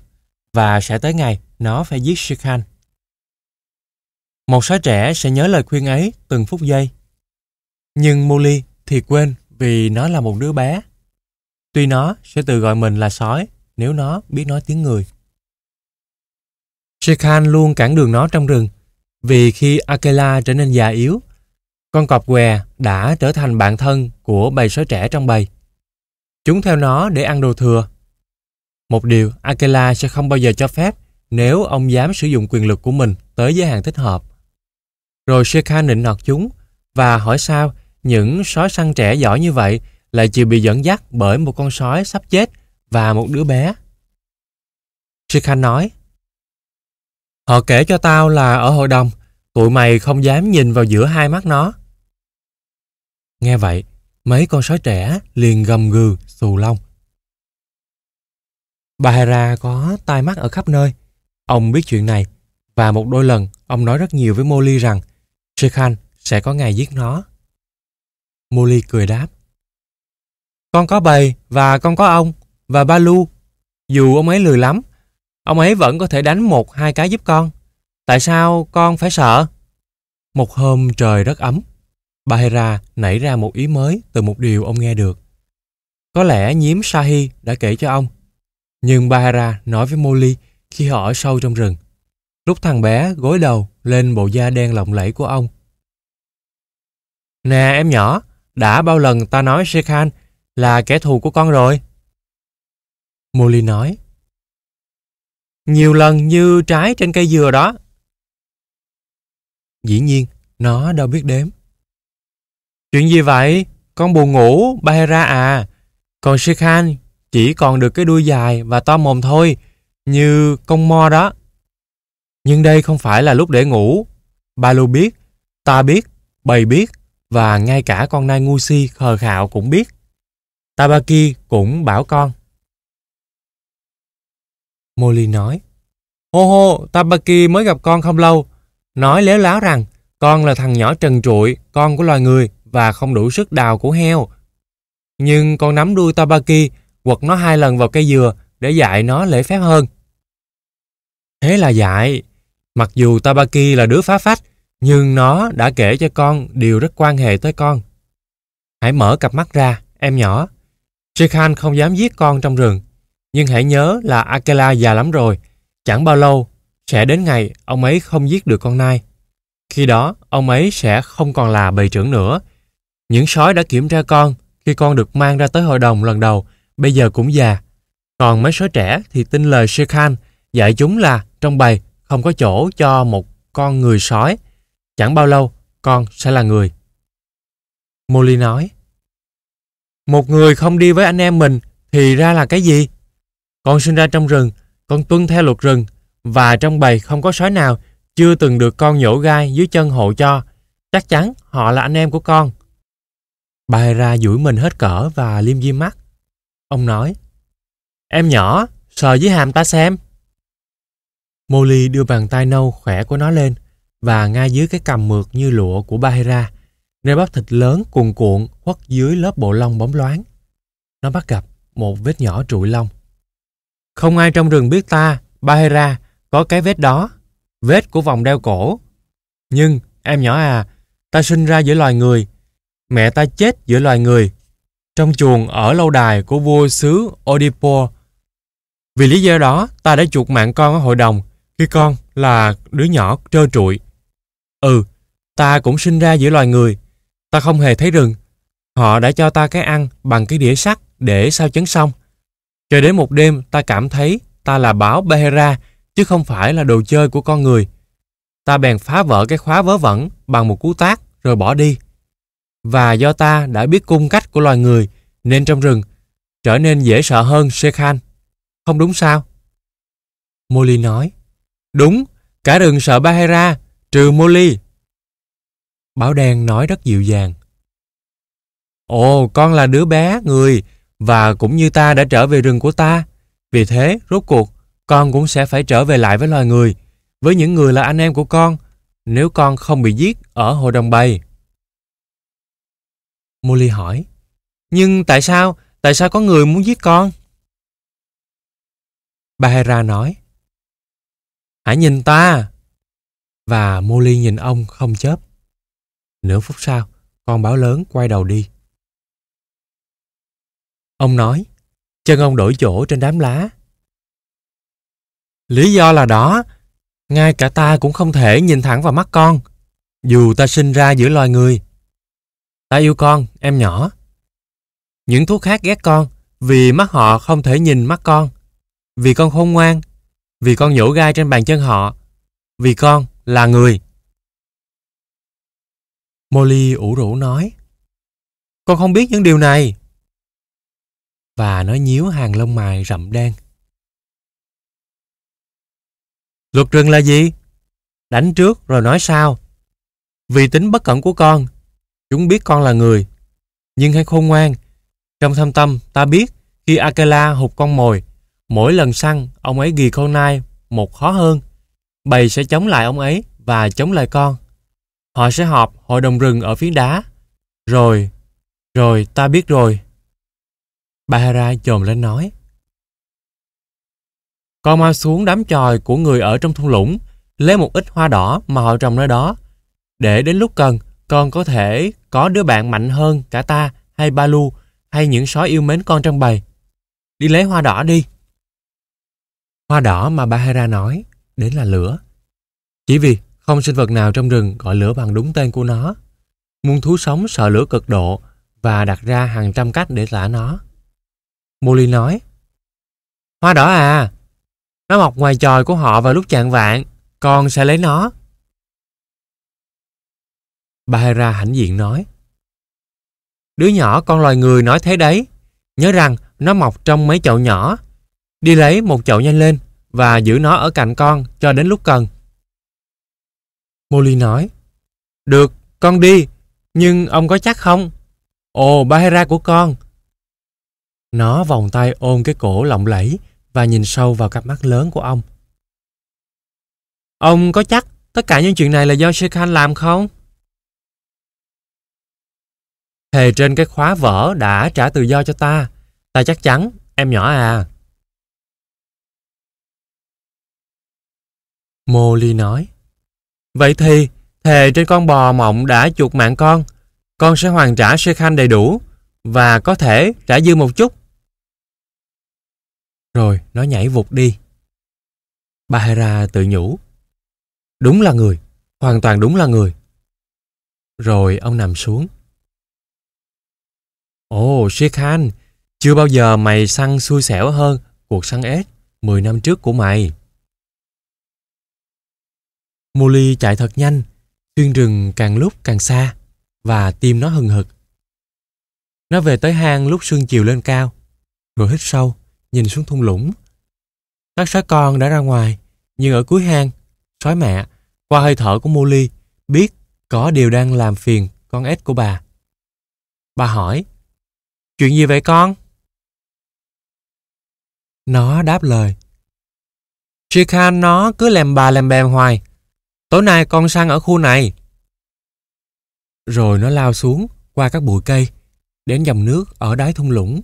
và sẽ tới ngày nó phải giết Shikhan. Một số trẻ sẽ nhớ lời khuyên ấy từng phút giây. Nhưng Muli thì quên vì nó là một đứa bé. Tuy nó sẽ tự gọi mình là sói nếu nó biết nói tiếng người. Shikhan luôn cản đường nó trong rừng vì khi Akela trở nên già yếu, con cọp què đã trở thành bạn thân của bầy sói trẻ trong bầy. Chúng theo nó để ăn đồ thừa một điều Akela sẽ không bao giờ cho phép nếu ông dám sử dụng quyền lực của mình tới giới hạn thích hợp. Rồi Shekha nịnh nọt chúng và hỏi sao những sói săn trẻ giỏi như vậy lại chỉ bị dẫn dắt bởi một con sói sắp chết và một đứa bé. Shekha nói Họ kể cho tao là ở hội đồng tụi mày không dám nhìn vào giữa hai mắt nó. Nghe vậy, mấy con sói trẻ liền gầm gừ, xù lông Bahara có tai mắt ở khắp nơi. Ông biết chuyện này và một đôi lần ông nói rất nhiều với Molly rằng Shekhan sẽ có ngày giết nó. Molly cười đáp. Con có bầy và con có ông và Balu. Dù ông ấy lười lắm, ông ấy vẫn có thể đánh một hai cái giúp con. Tại sao con phải sợ? Một hôm trời rất ấm, Bahira nảy ra một ý mới từ một điều ông nghe được. Có lẽ nhiếm Sahi đã kể cho ông nhưng Bahara nói với Molly khi họ ở sâu trong rừng. Lúc thằng bé gối đầu lên bộ da đen lộng lẫy của ông. Nè em nhỏ, đã bao lần ta nói Shekhan là kẻ thù của con rồi? Molly nói. Nhiều lần như trái trên cây dừa đó. Dĩ nhiên, nó đâu biết đếm. Chuyện gì vậy? Con buồn ngủ, Bahera à. Còn Shekhan chỉ còn được cái đuôi dài và to mồm thôi, như con mo đó. Nhưng đây không phải là lúc để ngủ. ba Balu biết, ta biết, bầy biết, và ngay cả con nai ngu si khờ khạo cũng biết. Tabaki cũng bảo con. Molly nói, Hô hô, Tabaki mới gặp con không lâu. Nói léo láo rằng, con là thằng nhỏ trần trụi, con của loài người và không đủ sức đào của heo. Nhưng con nắm đuôi Tabaki quật nó hai lần vào cây dừa để dạy nó lễ phép hơn. Thế là dạy. Mặc dù Tabaki là đứa phá phách, nhưng nó đã kể cho con điều rất quan hệ tới con. Hãy mở cặp mắt ra, em nhỏ. Shikhan không dám giết con trong rừng. Nhưng hãy nhớ là Akela già lắm rồi. Chẳng bao lâu, sẽ đến ngày ông ấy không giết được con nai. Khi đó, ông ấy sẽ không còn là bầy trưởng nữa. Những sói đã kiểm tra con khi con được mang ra tới hội đồng lần đầu bây giờ cũng già. Còn mấy sói trẻ thì tin lời Shekhan dạy chúng là trong bầy không có chỗ cho một con người sói. Chẳng bao lâu con sẽ là người. Molly nói, Một người không đi với anh em mình thì ra là cái gì? Con sinh ra trong rừng, con tuân theo luật rừng và trong bầy không có sói nào chưa từng được con nhổ gai dưới chân hộ cho. Chắc chắn họ là anh em của con. Bà ra duỗi mình hết cỡ và liêm diêm mắt. Ông nói, em nhỏ, sờ dưới hàm ta xem. Molly đưa bàn tay nâu khỏe của nó lên và ngay dưới cái cằm mượt như lụa của Bahira, nơi bắp thịt lớn cuồn cuộn khuất dưới lớp bộ lông bóng loáng. Nó bắt gặp một vết nhỏ trụi lông. Không ai trong rừng biết ta, Bahira, có cái vết đó, vết của vòng đeo cổ. Nhưng, em nhỏ à, ta sinh ra giữa loài người, mẹ ta chết giữa loài người trong chuồng ở lâu đài của vua xứ Oedipor. Vì lý do đó, ta đã chuộc mạng con ở hội đồng khi con là đứa nhỏ trơ trụi. Ừ, ta cũng sinh ra giữa loài người. Ta không hề thấy rừng. Họ đã cho ta cái ăn bằng cái đĩa sắt để sao chấn xong. Cho đến một đêm ta cảm thấy ta là báo Behera chứ không phải là đồ chơi của con người. Ta bèn phá vỡ cái khóa vớ vẩn bằng một cú tát rồi bỏ đi và do ta đã biết cung cách của loài người nên trong rừng trở nên dễ sợ hơn Sekhan. Không đúng sao? Molly nói. Đúng, cả rừng sợ bahira trừ Molly. Báo đen nói rất dịu dàng. Ồ, con là đứa bé, người, và cũng như ta đã trở về rừng của ta. Vì thế, rốt cuộc, con cũng sẽ phải trở về lại với loài người, với những người là anh em của con, nếu con không bị giết ở hội đồng bày. Molly hỏi. Nhưng tại sao, tại sao có người muốn giết con? Bahera nói. Hãy nhìn ta. Và Molly nhìn ông không chớp. Nửa phút sau, con báo lớn quay đầu đi. Ông nói, chân ông đổi chỗ trên đám lá. Lý do là đó, ngay cả ta cũng không thể nhìn thẳng vào mắt con, dù ta sinh ra giữa loài người. Ta yêu con, em nhỏ. Những thú khác ghét con vì mắt họ không thể nhìn mắt con. Vì con khôn ngoan, vì con nhổ gai trên bàn chân họ, vì con là người. Molly ủ rũ nói Con không biết những điều này Và nó nhíu hàng lông mày rậm đen Luật rừng là gì? Đánh trước rồi nói sao? Vì tính bất cẩn của con Chúng biết con là người, nhưng hãy khôn ngoan. Trong thâm tâm, ta biết khi Akela hụt con mồi, mỗi lần săn, ông ấy ghi con nai một khó hơn. Bầy sẽ chống lại ông ấy và chống lại con. Họ sẽ họp hội đồng rừng ở phía đá. Rồi, rồi ta biết rồi. Bahara chồm lên nói. Con mau xuống đám tròi của người ở trong thung lũng, lấy một ít hoa đỏ mà họ trồng nơi đó. Để đến lúc cần, con có thể có đứa bạn mạnh hơn cả ta hay Balu hay những sói yêu mến con trong bầy. Đi lấy hoa đỏ đi. Hoa đỏ mà Bahera nói đến là lửa. Chỉ vì không sinh vật nào trong rừng gọi lửa bằng đúng tên của nó. Muôn thú sống sợ lửa cực độ và đặt ra hàng trăm cách để tả nó. Molly nói, Hoa đỏ à, nó mọc ngoài tròi của họ vào lúc chạng vạn, con sẽ lấy nó. Bahera hãnh diện nói. Đứa nhỏ con loài người nói thế đấy. Nhớ rằng nó mọc trong mấy chậu nhỏ. Đi lấy một chậu nhanh lên và giữ nó ở cạnh con cho đến lúc cần. Molly nói. Được, con đi. Nhưng ông có chắc không? Ồ, Bahera của con. Nó vòng tay ôm cái cổ lộng lẫy và nhìn sâu vào cặp mắt lớn của ông. Ông có chắc tất cả những chuyện này là do Shekhan làm không? Thề trên cái khóa vỡ đã trả tự do cho ta. Ta chắc chắn, em nhỏ à. Molly nói. Vậy thì, thề trên con bò mộng đã chuột mạng con. Con sẽ hoàn trả Sekhan đầy đủ và có thể trả dư một chút. Rồi nó nhảy vụt đi. Bà Hera tự nhủ. Đúng là người, hoàn toàn đúng là người. Rồi ông nằm xuống. Ồ, oh, Shikhan, chưa bao giờ mày săn xui xẻo hơn cuộc săn ếch 10 năm trước của mày. Molly chạy thật nhanh, xuyên rừng càng lúc càng xa và tim nó hừng hực. Nó về tới hang lúc sương chiều lên cao, rồi hít sâu, nhìn xuống thung lũng. Các sói con đã ra ngoài, nhưng ở cuối hang, sói mẹ, qua hơi thở của Molly, biết có điều đang làm phiền con ếch của bà. Bà hỏi, Chuyện gì vậy con? Nó đáp lời. Chị nó cứ lèm bà lèm bèm hoài. Tối nay con sang ở khu này. Rồi nó lao xuống qua các bụi cây đến dòng nước ở đáy thung lũng.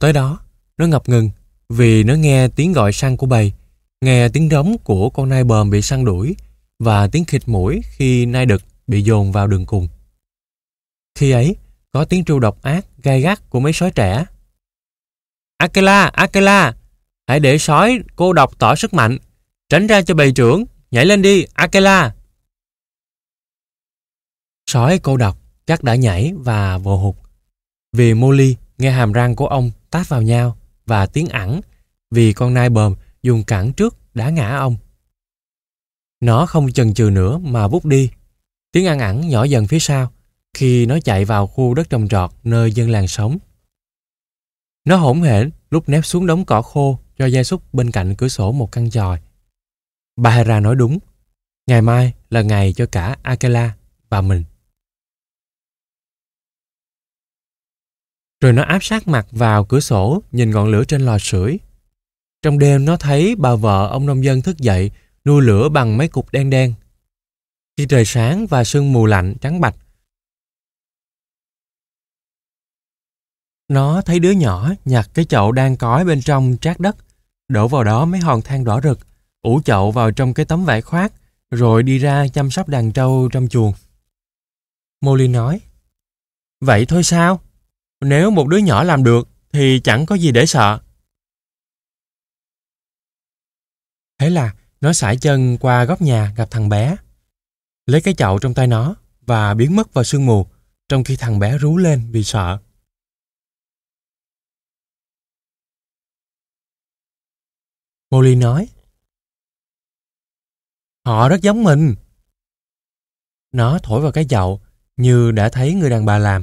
Tới đó, nó ngập ngừng vì nó nghe tiếng gọi săn của bầy, nghe tiếng rống của con nai bờm bị săn đuổi và tiếng khịt mũi khi nai đực bị dồn vào đường cùng. Khi ấy, có tiếng tru độc ác, gai gắt của mấy sói trẻ. Akela, Akela, hãy để sói cô độc tỏ sức mạnh, tránh ra cho bầy trưởng, nhảy lên đi, Akela. Sói cô độc chắc đã nhảy và vồ hụt. Vì Molly nghe hàm răng của ông tát vào nhau và tiếng ẳng vì con nai bờm dùng cẳng trước đã ngã ông. Nó không chần chừ nữa mà bút đi. Tiếng ăn ẳng nhỏ dần phía sau khi nó chạy vào khu đất trồng trọt nơi dân làng sống. Nó hỗn hển lúc nép xuống đống cỏ khô cho gia súc bên cạnh cửa sổ một căn tròi. Bà Hera nói đúng, ngày mai là ngày cho cả Akela và mình. Rồi nó áp sát mặt vào cửa sổ nhìn ngọn lửa trên lò sưởi. Trong đêm nó thấy bà vợ ông nông dân thức dậy nuôi lửa bằng mấy cục đen đen. Khi trời sáng và sương mù lạnh trắng bạch Nó thấy đứa nhỏ nhặt cái chậu đang cói bên trong trát đất, đổ vào đó mấy hòn than đỏ rực, ủ chậu vào trong cái tấm vải khoác, rồi đi ra chăm sóc đàn trâu trong chuồng. Molly nói, Vậy thôi sao? Nếu một đứa nhỏ làm được thì chẳng có gì để sợ. Thế là nó sải chân qua góc nhà gặp thằng bé, lấy cái chậu trong tay nó và biến mất vào sương mù, trong khi thằng bé rú lên vì sợ. Molly nói. Họ rất giống mình. Nó thổi vào cái chậu như đã thấy người đàn bà làm.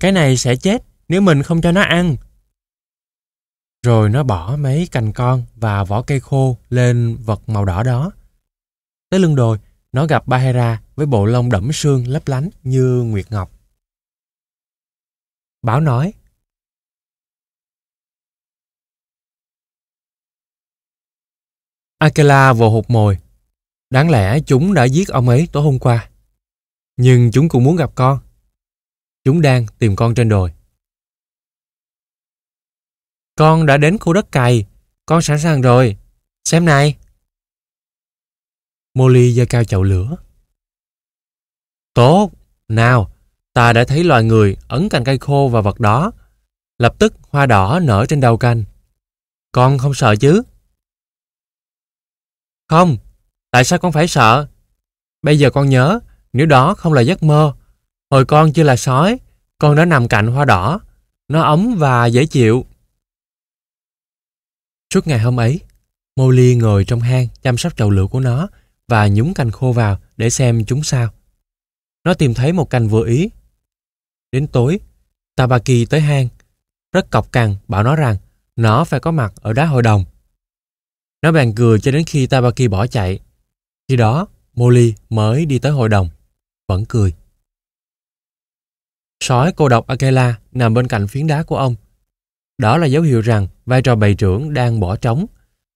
Cái này sẽ chết nếu mình không cho nó ăn. Rồi nó bỏ mấy cành con và vỏ cây khô lên vật màu đỏ đó. Tới lưng đồi, nó gặp Bahera với bộ lông đẫm sương lấp lánh như Nguyệt Ngọc. Bảo nói, Akela vồ hụt mồi. Đáng lẽ chúng đã giết ông ấy tối hôm qua. Nhưng chúng cũng muốn gặp con. Chúng đang tìm con trên đồi. Con đã đến khu đất cày. Con sẵn sàng rồi. Xem này. Molly giơ cao chậu lửa. Tốt. Nào, ta đã thấy loài người ấn cành cây khô vào vật đó. Lập tức hoa đỏ nở trên đầu cành. Con không sợ chứ? Không, tại sao con phải sợ? Bây giờ con nhớ, nếu đó không là giấc mơ. Hồi con chưa là sói, con đã nằm cạnh hoa đỏ. Nó ấm và dễ chịu. Suốt ngày hôm ấy, Molly ngồi trong hang chăm sóc chậu lửa của nó và nhúng cành khô vào để xem chúng sao. Nó tìm thấy một cành vừa ý. Đến tối, Tabaki tới hang, rất cọc cằn bảo nó rằng nó phải có mặt ở đá hội đồng nó bèn cười cho đến khi Tabaki bỏ chạy. Khi đó, Molly mới đi tới hội đồng, vẫn cười. Sói cô độc Akela nằm bên cạnh phiến đá của ông. Đó là dấu hiệu rằng vai trò bầy trưởng đang bỏ trống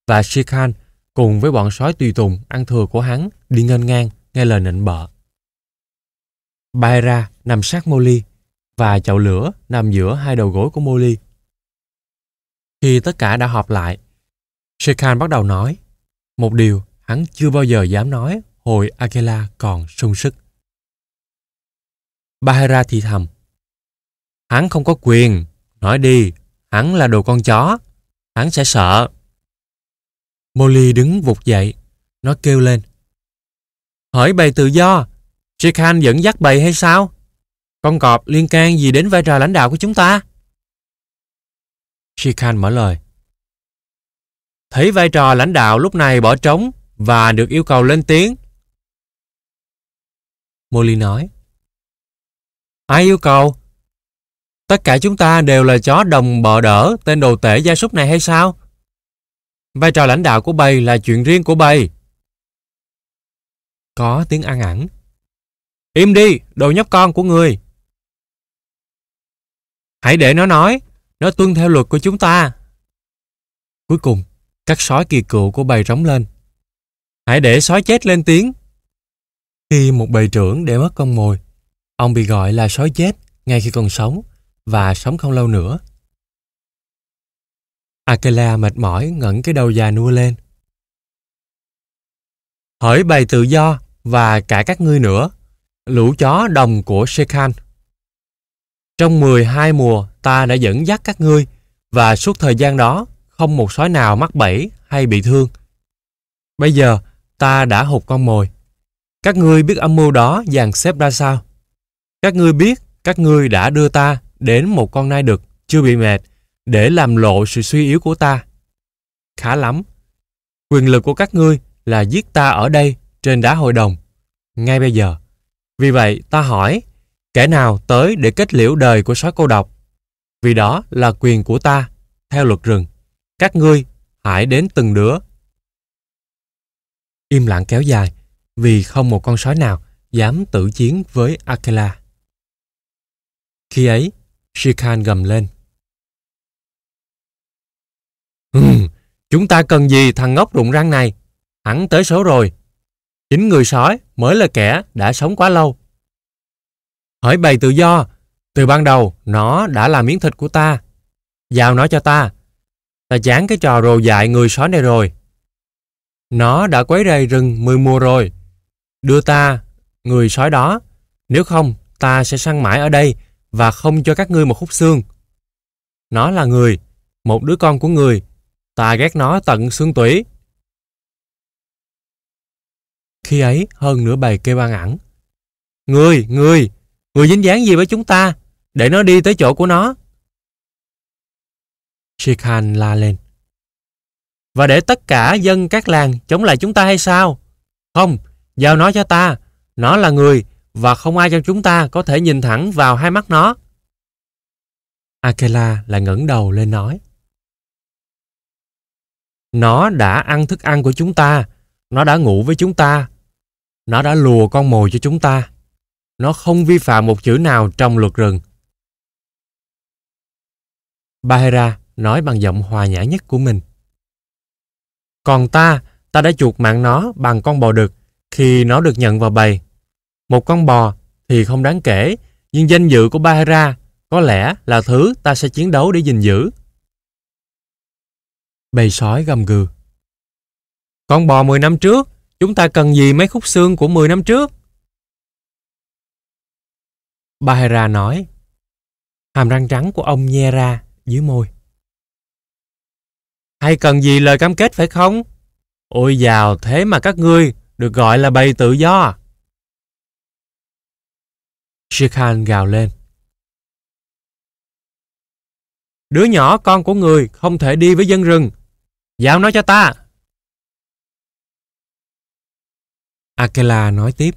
và Shikhan cùng với bọn sói tùy tùng ăn thừa của hắn đi ngênh ngang nghe lời nịnh bợ. Baira nằm sát Molly và chậu lửa nằm giữa hai đầu gối của Molly. Khi tất cả đã họp lại, Shekhan bắt đầu nói, một điều hắn chưa bao giờ dám nói hồi Akela còn sung sức. Bahara thì thầm, hắn không có quyền, nói đi, hắn là đồ con chó, hắn sẽ sợ. Molly đứng vụt dậy, nó kêu lên. hỏi bầy tự do, Shekhan dẫn dắt bầy hay sao? Con cọp liên can gì đến vai trò lãnh đạo của chúng ta? Shikhan mở lời. Thấy vai trò lãnh đạo lúc này bỏ trống và được yêu cầu lên tiếng. Molly nói. Ai yêu cầu? Tất cả chúng ta đều là chó đồng bọ đỡ tên đồ tể gia súc này hay sao? Vai trò lãnh đạo của bầy là chuyện riêng của bầy. Có tiếng ăn ẳng. Im đi, đồ nhóc con của người. Hãy để nó nói, nó tuân theo luật của chúng ta. Cuối cùng, các sói kỳ cựu của bầy rống lên. Hãy để sói chết lên tiếng. Khi một bầy trưởng để mất con mồi, ông bị gọi là sói chết ngay khi còn sống và sống không lâu nữa. Akela mệt mỏi ngẩng cái đầu già nua lên. Hỡi bầy tự do và cả các ngươi nữa, lũ chó đồng của Shekhan. Trong 12 mùa ta đã dẫn dắt các ngươi và suốt thời gian đó không một sói nào mắc bẫy hay bị thương. Bây giờ, ta đã hụt con mồi. Các ngươi biết âm mưu đó dàn xếp ra sao? Các ngươi biết các ngươi đã đưa ta đến một con nai đực chưa bị mệt để làm lộ sự suy yếu của ta. Khá lắm. Quyền lực của các ngươi là giết ta ở đây trên đá hội đồng, ngay bây giờ. Vì vậy, ta hỏi, kẻ nào tới để kết liễu đời của sói cô độc? Vì đó là quyền của ta, theo luật rừng. Các ngươi, hãy đến từng đứa. Im lặng kéo dài, vì không một con sói nào dám tự chiến với Akela. Khi ấy, Shikhan gầm lên. chúng ta cần gì thằng ngốc rụng răng này? Hắn tới số rồi. Chính người sói mới là kẻ đã sống quá lâu. Hỡi bày tự do, từ ban đầu nó đã là miếng thịt của ta. Giao nó cho ta, Ta chán cái trò rồ dại người sói này rồi. Nó đã quấy rầy rừng mười mùa rồi. Đưa ta, người sói đó. Nếu không, ta sẽ săn mãi ở đây và không cho các ngươi một khúc xương. Nó là người, một đứa con của người. Ta ghét nó tận xương tủy. Khi ấy, hơn nửa bầy kêu an ẳng. Người, người, người dính dáng gì với chúng ta? Để nó đi tới chỗ của nó. Shikhan la lên. Và để tất cả dân các làng chống lại chúng ta hay sao? Không, giao nó cho ta. Nó là người và không ai trong chúng ta có thể nhìn thẳng vào hai mắt nó. Akela lại ngẩng đầu lên nói. Nó đã ăn thức ăn của chúng ta, nó đã ngủ với chúng ta, nó đã lùa con mồi cho chúng ta. Nó không vi phạm một chữ nào trong luật rừng. Bahera nói bằng giọng hòa nhã nhất của mình. Còn ta, ta đã chuộc mạng nó bằng con bò đực khi nó được nhận vào bầy. Một con bò thì không đáng kể, nhưng danh dự của Bahira có lẽ là thứ ta sẽ chiến đấu để gìn giữ. Bầy sói gầm gừ. Con bò 10 năm trước, chúng ta cần gì mấy khúc xương của 10 năm trước? Bahira nói. Hàm răng trắng của ông nhe ra dưới môi. Hay cần gì lời cam kết phải không? Ôi dào, thế mà các ngươi được gọi là bầy tự do. À? Shikhan gào lên. Đứa nhỏ con của người không thể đi với dân rừng. Giao nó cho ta. Akela nói tiếp.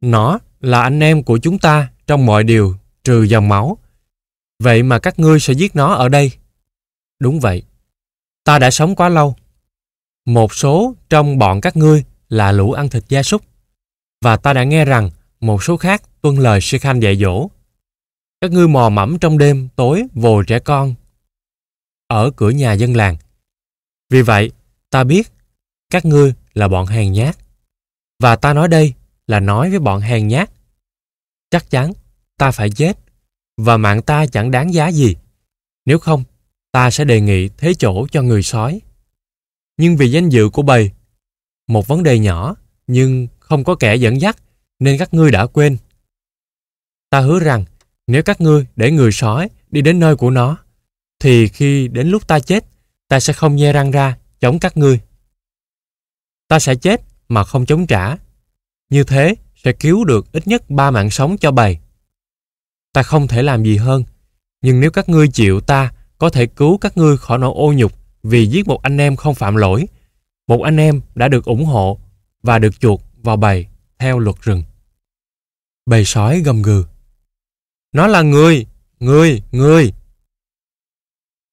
Nó là anh em của chúng ta trong mọi điều trừ dòng máu Vậy mà các ngươi sẽ giết nó ở đây. Đúng vậy. Ta đã sống quá lâu. Một số trong bọn các ngươi là lũ ăn thịt gia súc. Và ta đã nghe rằng một số khác tuân lời sư khanh dạy dỗ. Các ngươi mò mẫm trong đêm tối vồ trẻ con ở cửa nhà dân làng. Vì vậy, ta biết các ngươi là bọn hèn nhát. Và ta nói đây là nói với bọn hèn nhát. Chắc chắn ta phải chết và mạng ta chẳng đáng giá gì. Nếu không, ta sẽ đề nghị thế chỗ cho người sói. Nhưng vì danh dự của bầy, một vấn đề nhỏ nhưng không có kẻ dẫn dắt nên các ngươi đã quên. Ta hứa rằng nếu các ngươi để người sói đi đến nơi của nó, thì khi đến lúc ta chết, ta sẽ không nhe răng ra chống các ngươi. Ta sẽ chết mà không chống trả. Như thế sẽ cứu được ít nhất ba mạng sống cho bầy ta không thể làm gì hơn. Nhưng nếu các ngươi chịu ta, có thể cứu các ngươi khỏi nỗi ô nhục vì giết một anh em không phạm lỗi. Một anh em đã được ủng hộ và được chuột vào bầy theo luật rừng. Bầy sói gầm gừ. Nó là người, người, người.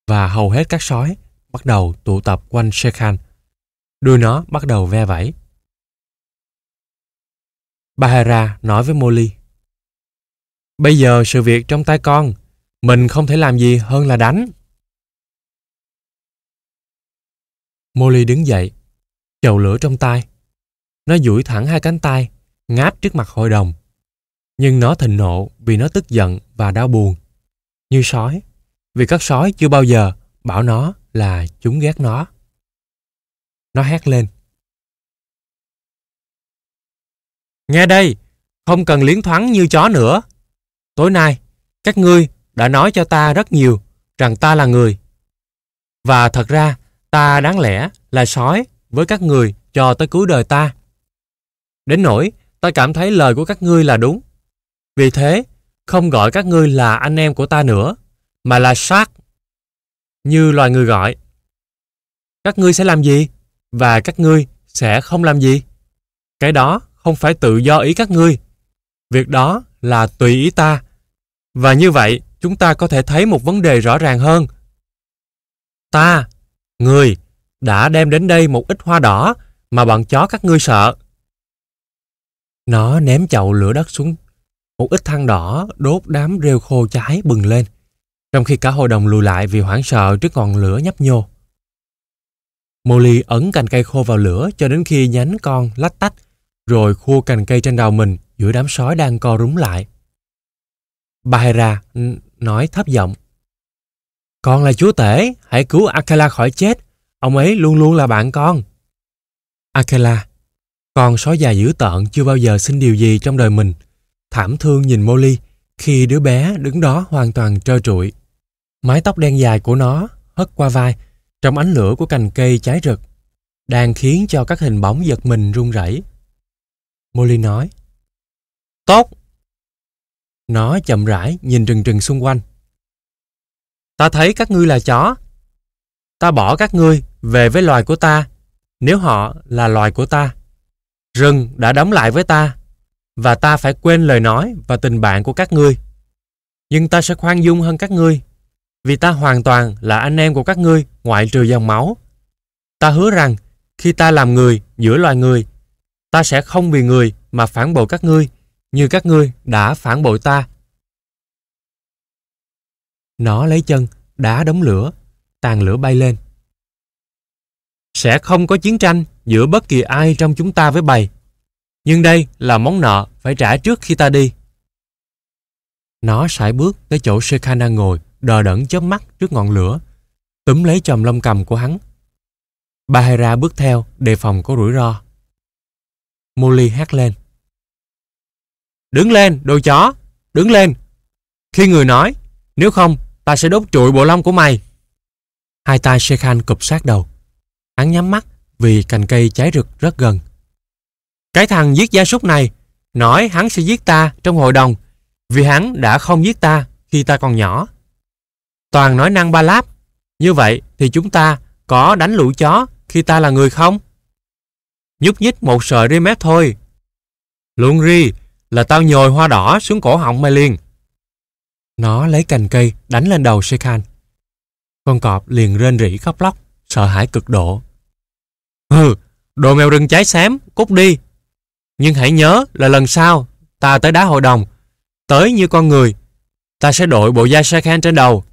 Và hầu hết các sói bắt đầu tụ tập quanh Shekhan. Đuôi nó bắt đầu ve vẫy. Bahara nói với Molly. Bây giờ sự việc trong tay con, mình không thể làm gì hơn là đánh. Molly đứng dậy, chầu lửa trong tay. Nó duỗi thẳng hai cánh tay, ngáp trước mặt hội đồng. Nhưng nó thịnh nộ vì nó tức giận và đau buồn. Như sói, vì các sói chưa bao giờ bảo nó là chúng ghét nó. Nó hét lên. Nghe đây, không cần liến thoáng như chó nữa. Tối nay, các ngươi đã nói cho ta rất nhiều rằng ta là người. Và thật ra, ta đáng lẽ là sói với các người cho tới cuối đời ta. Đến nỗi, ta cảm thấy lời của các ngươi là đúng. Vì thế, không gọi các ngươi là anh em của ta nữa, mà là sát, như loài người gọi. Các ngươi sẽ làm gì? Và các ngươi sẽ không làm gì? Cái đó không phải tự do ý các ngươi. Việc đó là tùy ý ta và như vậy, chúng ta có thể thấy một vấn đề rõ ràng hơn. Ta, người, đã đem đến đây một ít hoa đỏ mà bọn chó các ngươi sợ. Nó ném chậu lửa đất xuống. Một ít than đỏ đốt đám rêu khô cháy bừng lên, trong khi cả hội đồng lùi lại vì hoảng sợ trước ngọn lửa nhấp nhô. Molly ấn cành cây khô vào lửa cho đến khi nhánh con lách tách, rồi khua cành cây trên đầu mình giữa đám sói đang co rúm lại. Bahira nói thấp giọng. Con là chúa tể, hãy cứu Akela khỏi chết. Ông ấy luôn luôn là bạn con. Akela, con sói già dữ tợn chưa bao giờ xin điều gì trong đời mình. Thảm thương nhìn Molly khi đứa bé đứng đó hoàn toàn trơ trụi. Mái tóc đen dài của nó hất qua vai trong ánh lửa của cành cây cháy rực, đang khiến cho các hình bóng giật mình run rẩy. Molly nói, Tốt, nó chậm rãi nhìn rừng rừng xung quanh. Ta thấy các ngươi là chó. Ta bỏ các ngươi về với loài của ta, nếu họ là loài của ta. Rừng đã đóng lại với ta, và ta phải quên lời nói và tình bạn của các ngươi. Nhưng ta sẽ khoan dung hơn các ngươi, vì ta hoàn toàn là anh em của các ngươi ngoại trừ dòng máu. Ta hứa rằng khi ta làm người giữa loài người, ta sẽ không vì người mà phản bội các ngươi như các ngươi đã phản bội ta. Nó lấy chân, đá đống lửa, tàn lửa bay lên. Sẽ không có chiến tranh giữa bất kỳ ai trong chúng ta với bầy. Nhưng đây là món nợ phải trả trước khi ta đi. Nó sải bước tới chỗ Sekana ngồi, đờ đẫn chớp mắt trước ngọn lửa, túm lấy chòm lông cầm của hắn. Bahera bước theo, đề phòng có rủi ro. Molly hát lên. Đứng lên, đồ chó, đứng lên. Khi người nói, nếu không, ta sẽ đốt trụi bộ lông của mày. Hai tay Shekhan cụp sát đầu. Hắn nhắm mắt vì cành cây cháy rực rất gần. Cái thằng giết gia súc này nói hắn sẽ giết ta trong hội đồng vì hắn đã không giết ta khi ta còn nhỏ. Toàn nói năng ba láp. Như vậy thì chúng ta có đánh lũ chó khi ta là người không? Nhúc nhích một sợi ri mép thôi. Luận ri, là tao nhồi hoa đỏ xuống cổ họng mày liền. Nó lấy cành cây đánh lên đầu Sekhan. Con cọp liền rên rỉ khóc lóc, sợ hãi cực độ. Hừ, đồ mèo rừng cháy xám, cút đi. Nhưng hãy nhớ là lần sau ta tới đá hội đồng, tới như con người, ta sẽ đội bộ da Sekhan trên đầu.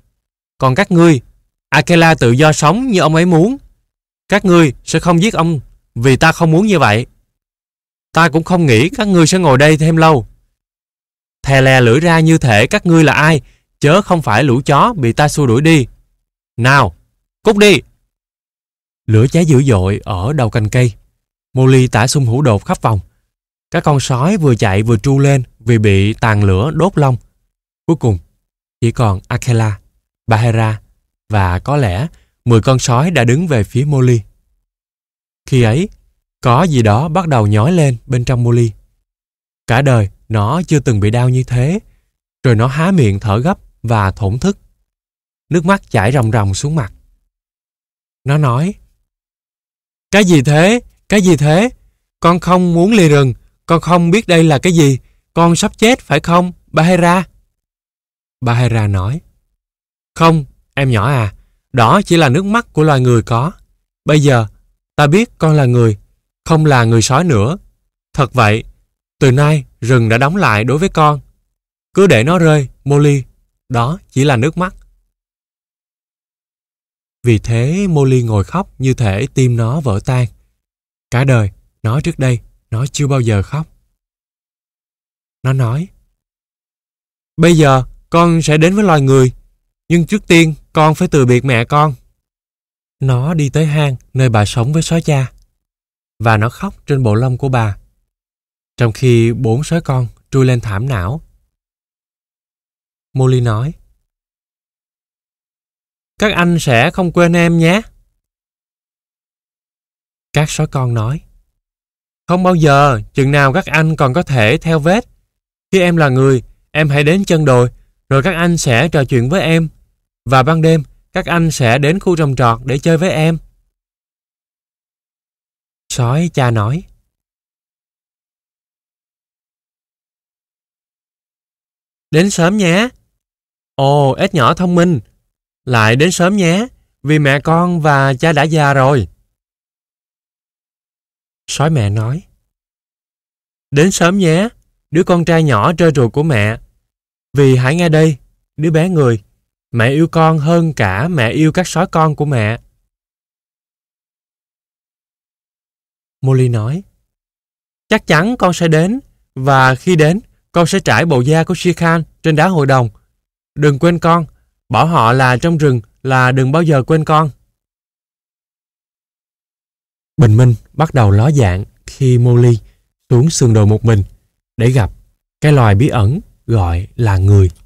Còn các ngươi, Akela tự do sống như ông ấy muốn. Các ngươi sẽ không giết ông vì ta không muốn như vậy. Ta cũng không nghĩ các ngươi sẽ ngồi đây thêm lâu. Thè lè lưỡi ra như thể các ngươi là ai, chớ không phải lũ chó bị ta xua đuổi đi. Nào, cút đi! Lửa cháy dữ dội ở đầu cành cây. Molly tả sung hủ đột khắp phòng. Các con sói vừa chạy vừa tru lên vì bị tàn lửa đốt lông. Cuối cùng, chỉ còn Akela, Bahera và có lẽ 10 con sói đã đứng về phía Molly. Khi ấy, có gì đó bắt đầu nhói lên bên trong Molly. Cả đời nó chưa từng bị đau như thế. Rồi nó há miệng thở gấp và thổn thức. Nước mắt chảy ròng ròng xuống mặt. Nó nói Cái gì thế? Cái gì thế? Con không muốn lì rừng. Con không biết đây là cái gì. Con sắp chết phải không, bà Hera? Bà Hera nói Không, em nhỏ à. Đó chỉ là nước mắt của loài người có. Bây giờ, ta biết con là người không là người sói nữa. Thật vậy, từ nay rừng đã đóng lại đối với con. Cứ để nó rơi, Molly, đó chỉ là nước mắt. Vì thế Molly ngồi khóc như thể tim nó vỡ tan. Cả đời, nó trước đây, nó chưa bao giờ khóc. Nó nói, Bây giờ con sẽ đến với loài người, nhưng trước tiên con phải từ biệt mẹ con. Nó đi tới hang nơi bà sống với sói cha và nó khóc trên bộ lông của bà. Trong khi bốn sói con trui lên thảm não. Molly nói, Các anh sẽ không quên em nhé. Các sói con nói, Không bao giờ, chừng nào các anh còn có thể theo vết. Khi em là người, em hãy đến chân đồi, rồi các anh sẽ trò chuyện với em. Và ban đêm, các anh sẽ đến khu trồng trọt để chơi với em sói cha nói Đến sớm nhé. Ồ, ếch nhỏ thông minh. Lại đến sớm nhé, vì mẹ con và cha đã già rồi. Sói mẹ nói. Đến sớm nhé, đứa con trai nhỏ trơ ruột của mẹ. Vì hãy nghe đây, đứa bé người, mẹ yêu con hơn cả mẹ yêu các sói con của mẹ. Molly nói. Chắc chắn con sẽ đến, và khi đến, con sẽ trải bộ da của Shikhan trên đá hội đồng. Đừng quên con, bảo họ là trong rừng là đừng bao giờ quên con. Bình minh bắt đầu ló dạng khi Molly xuống sườn đồi một mình để gặp cái loài bí ẩn gọi là người.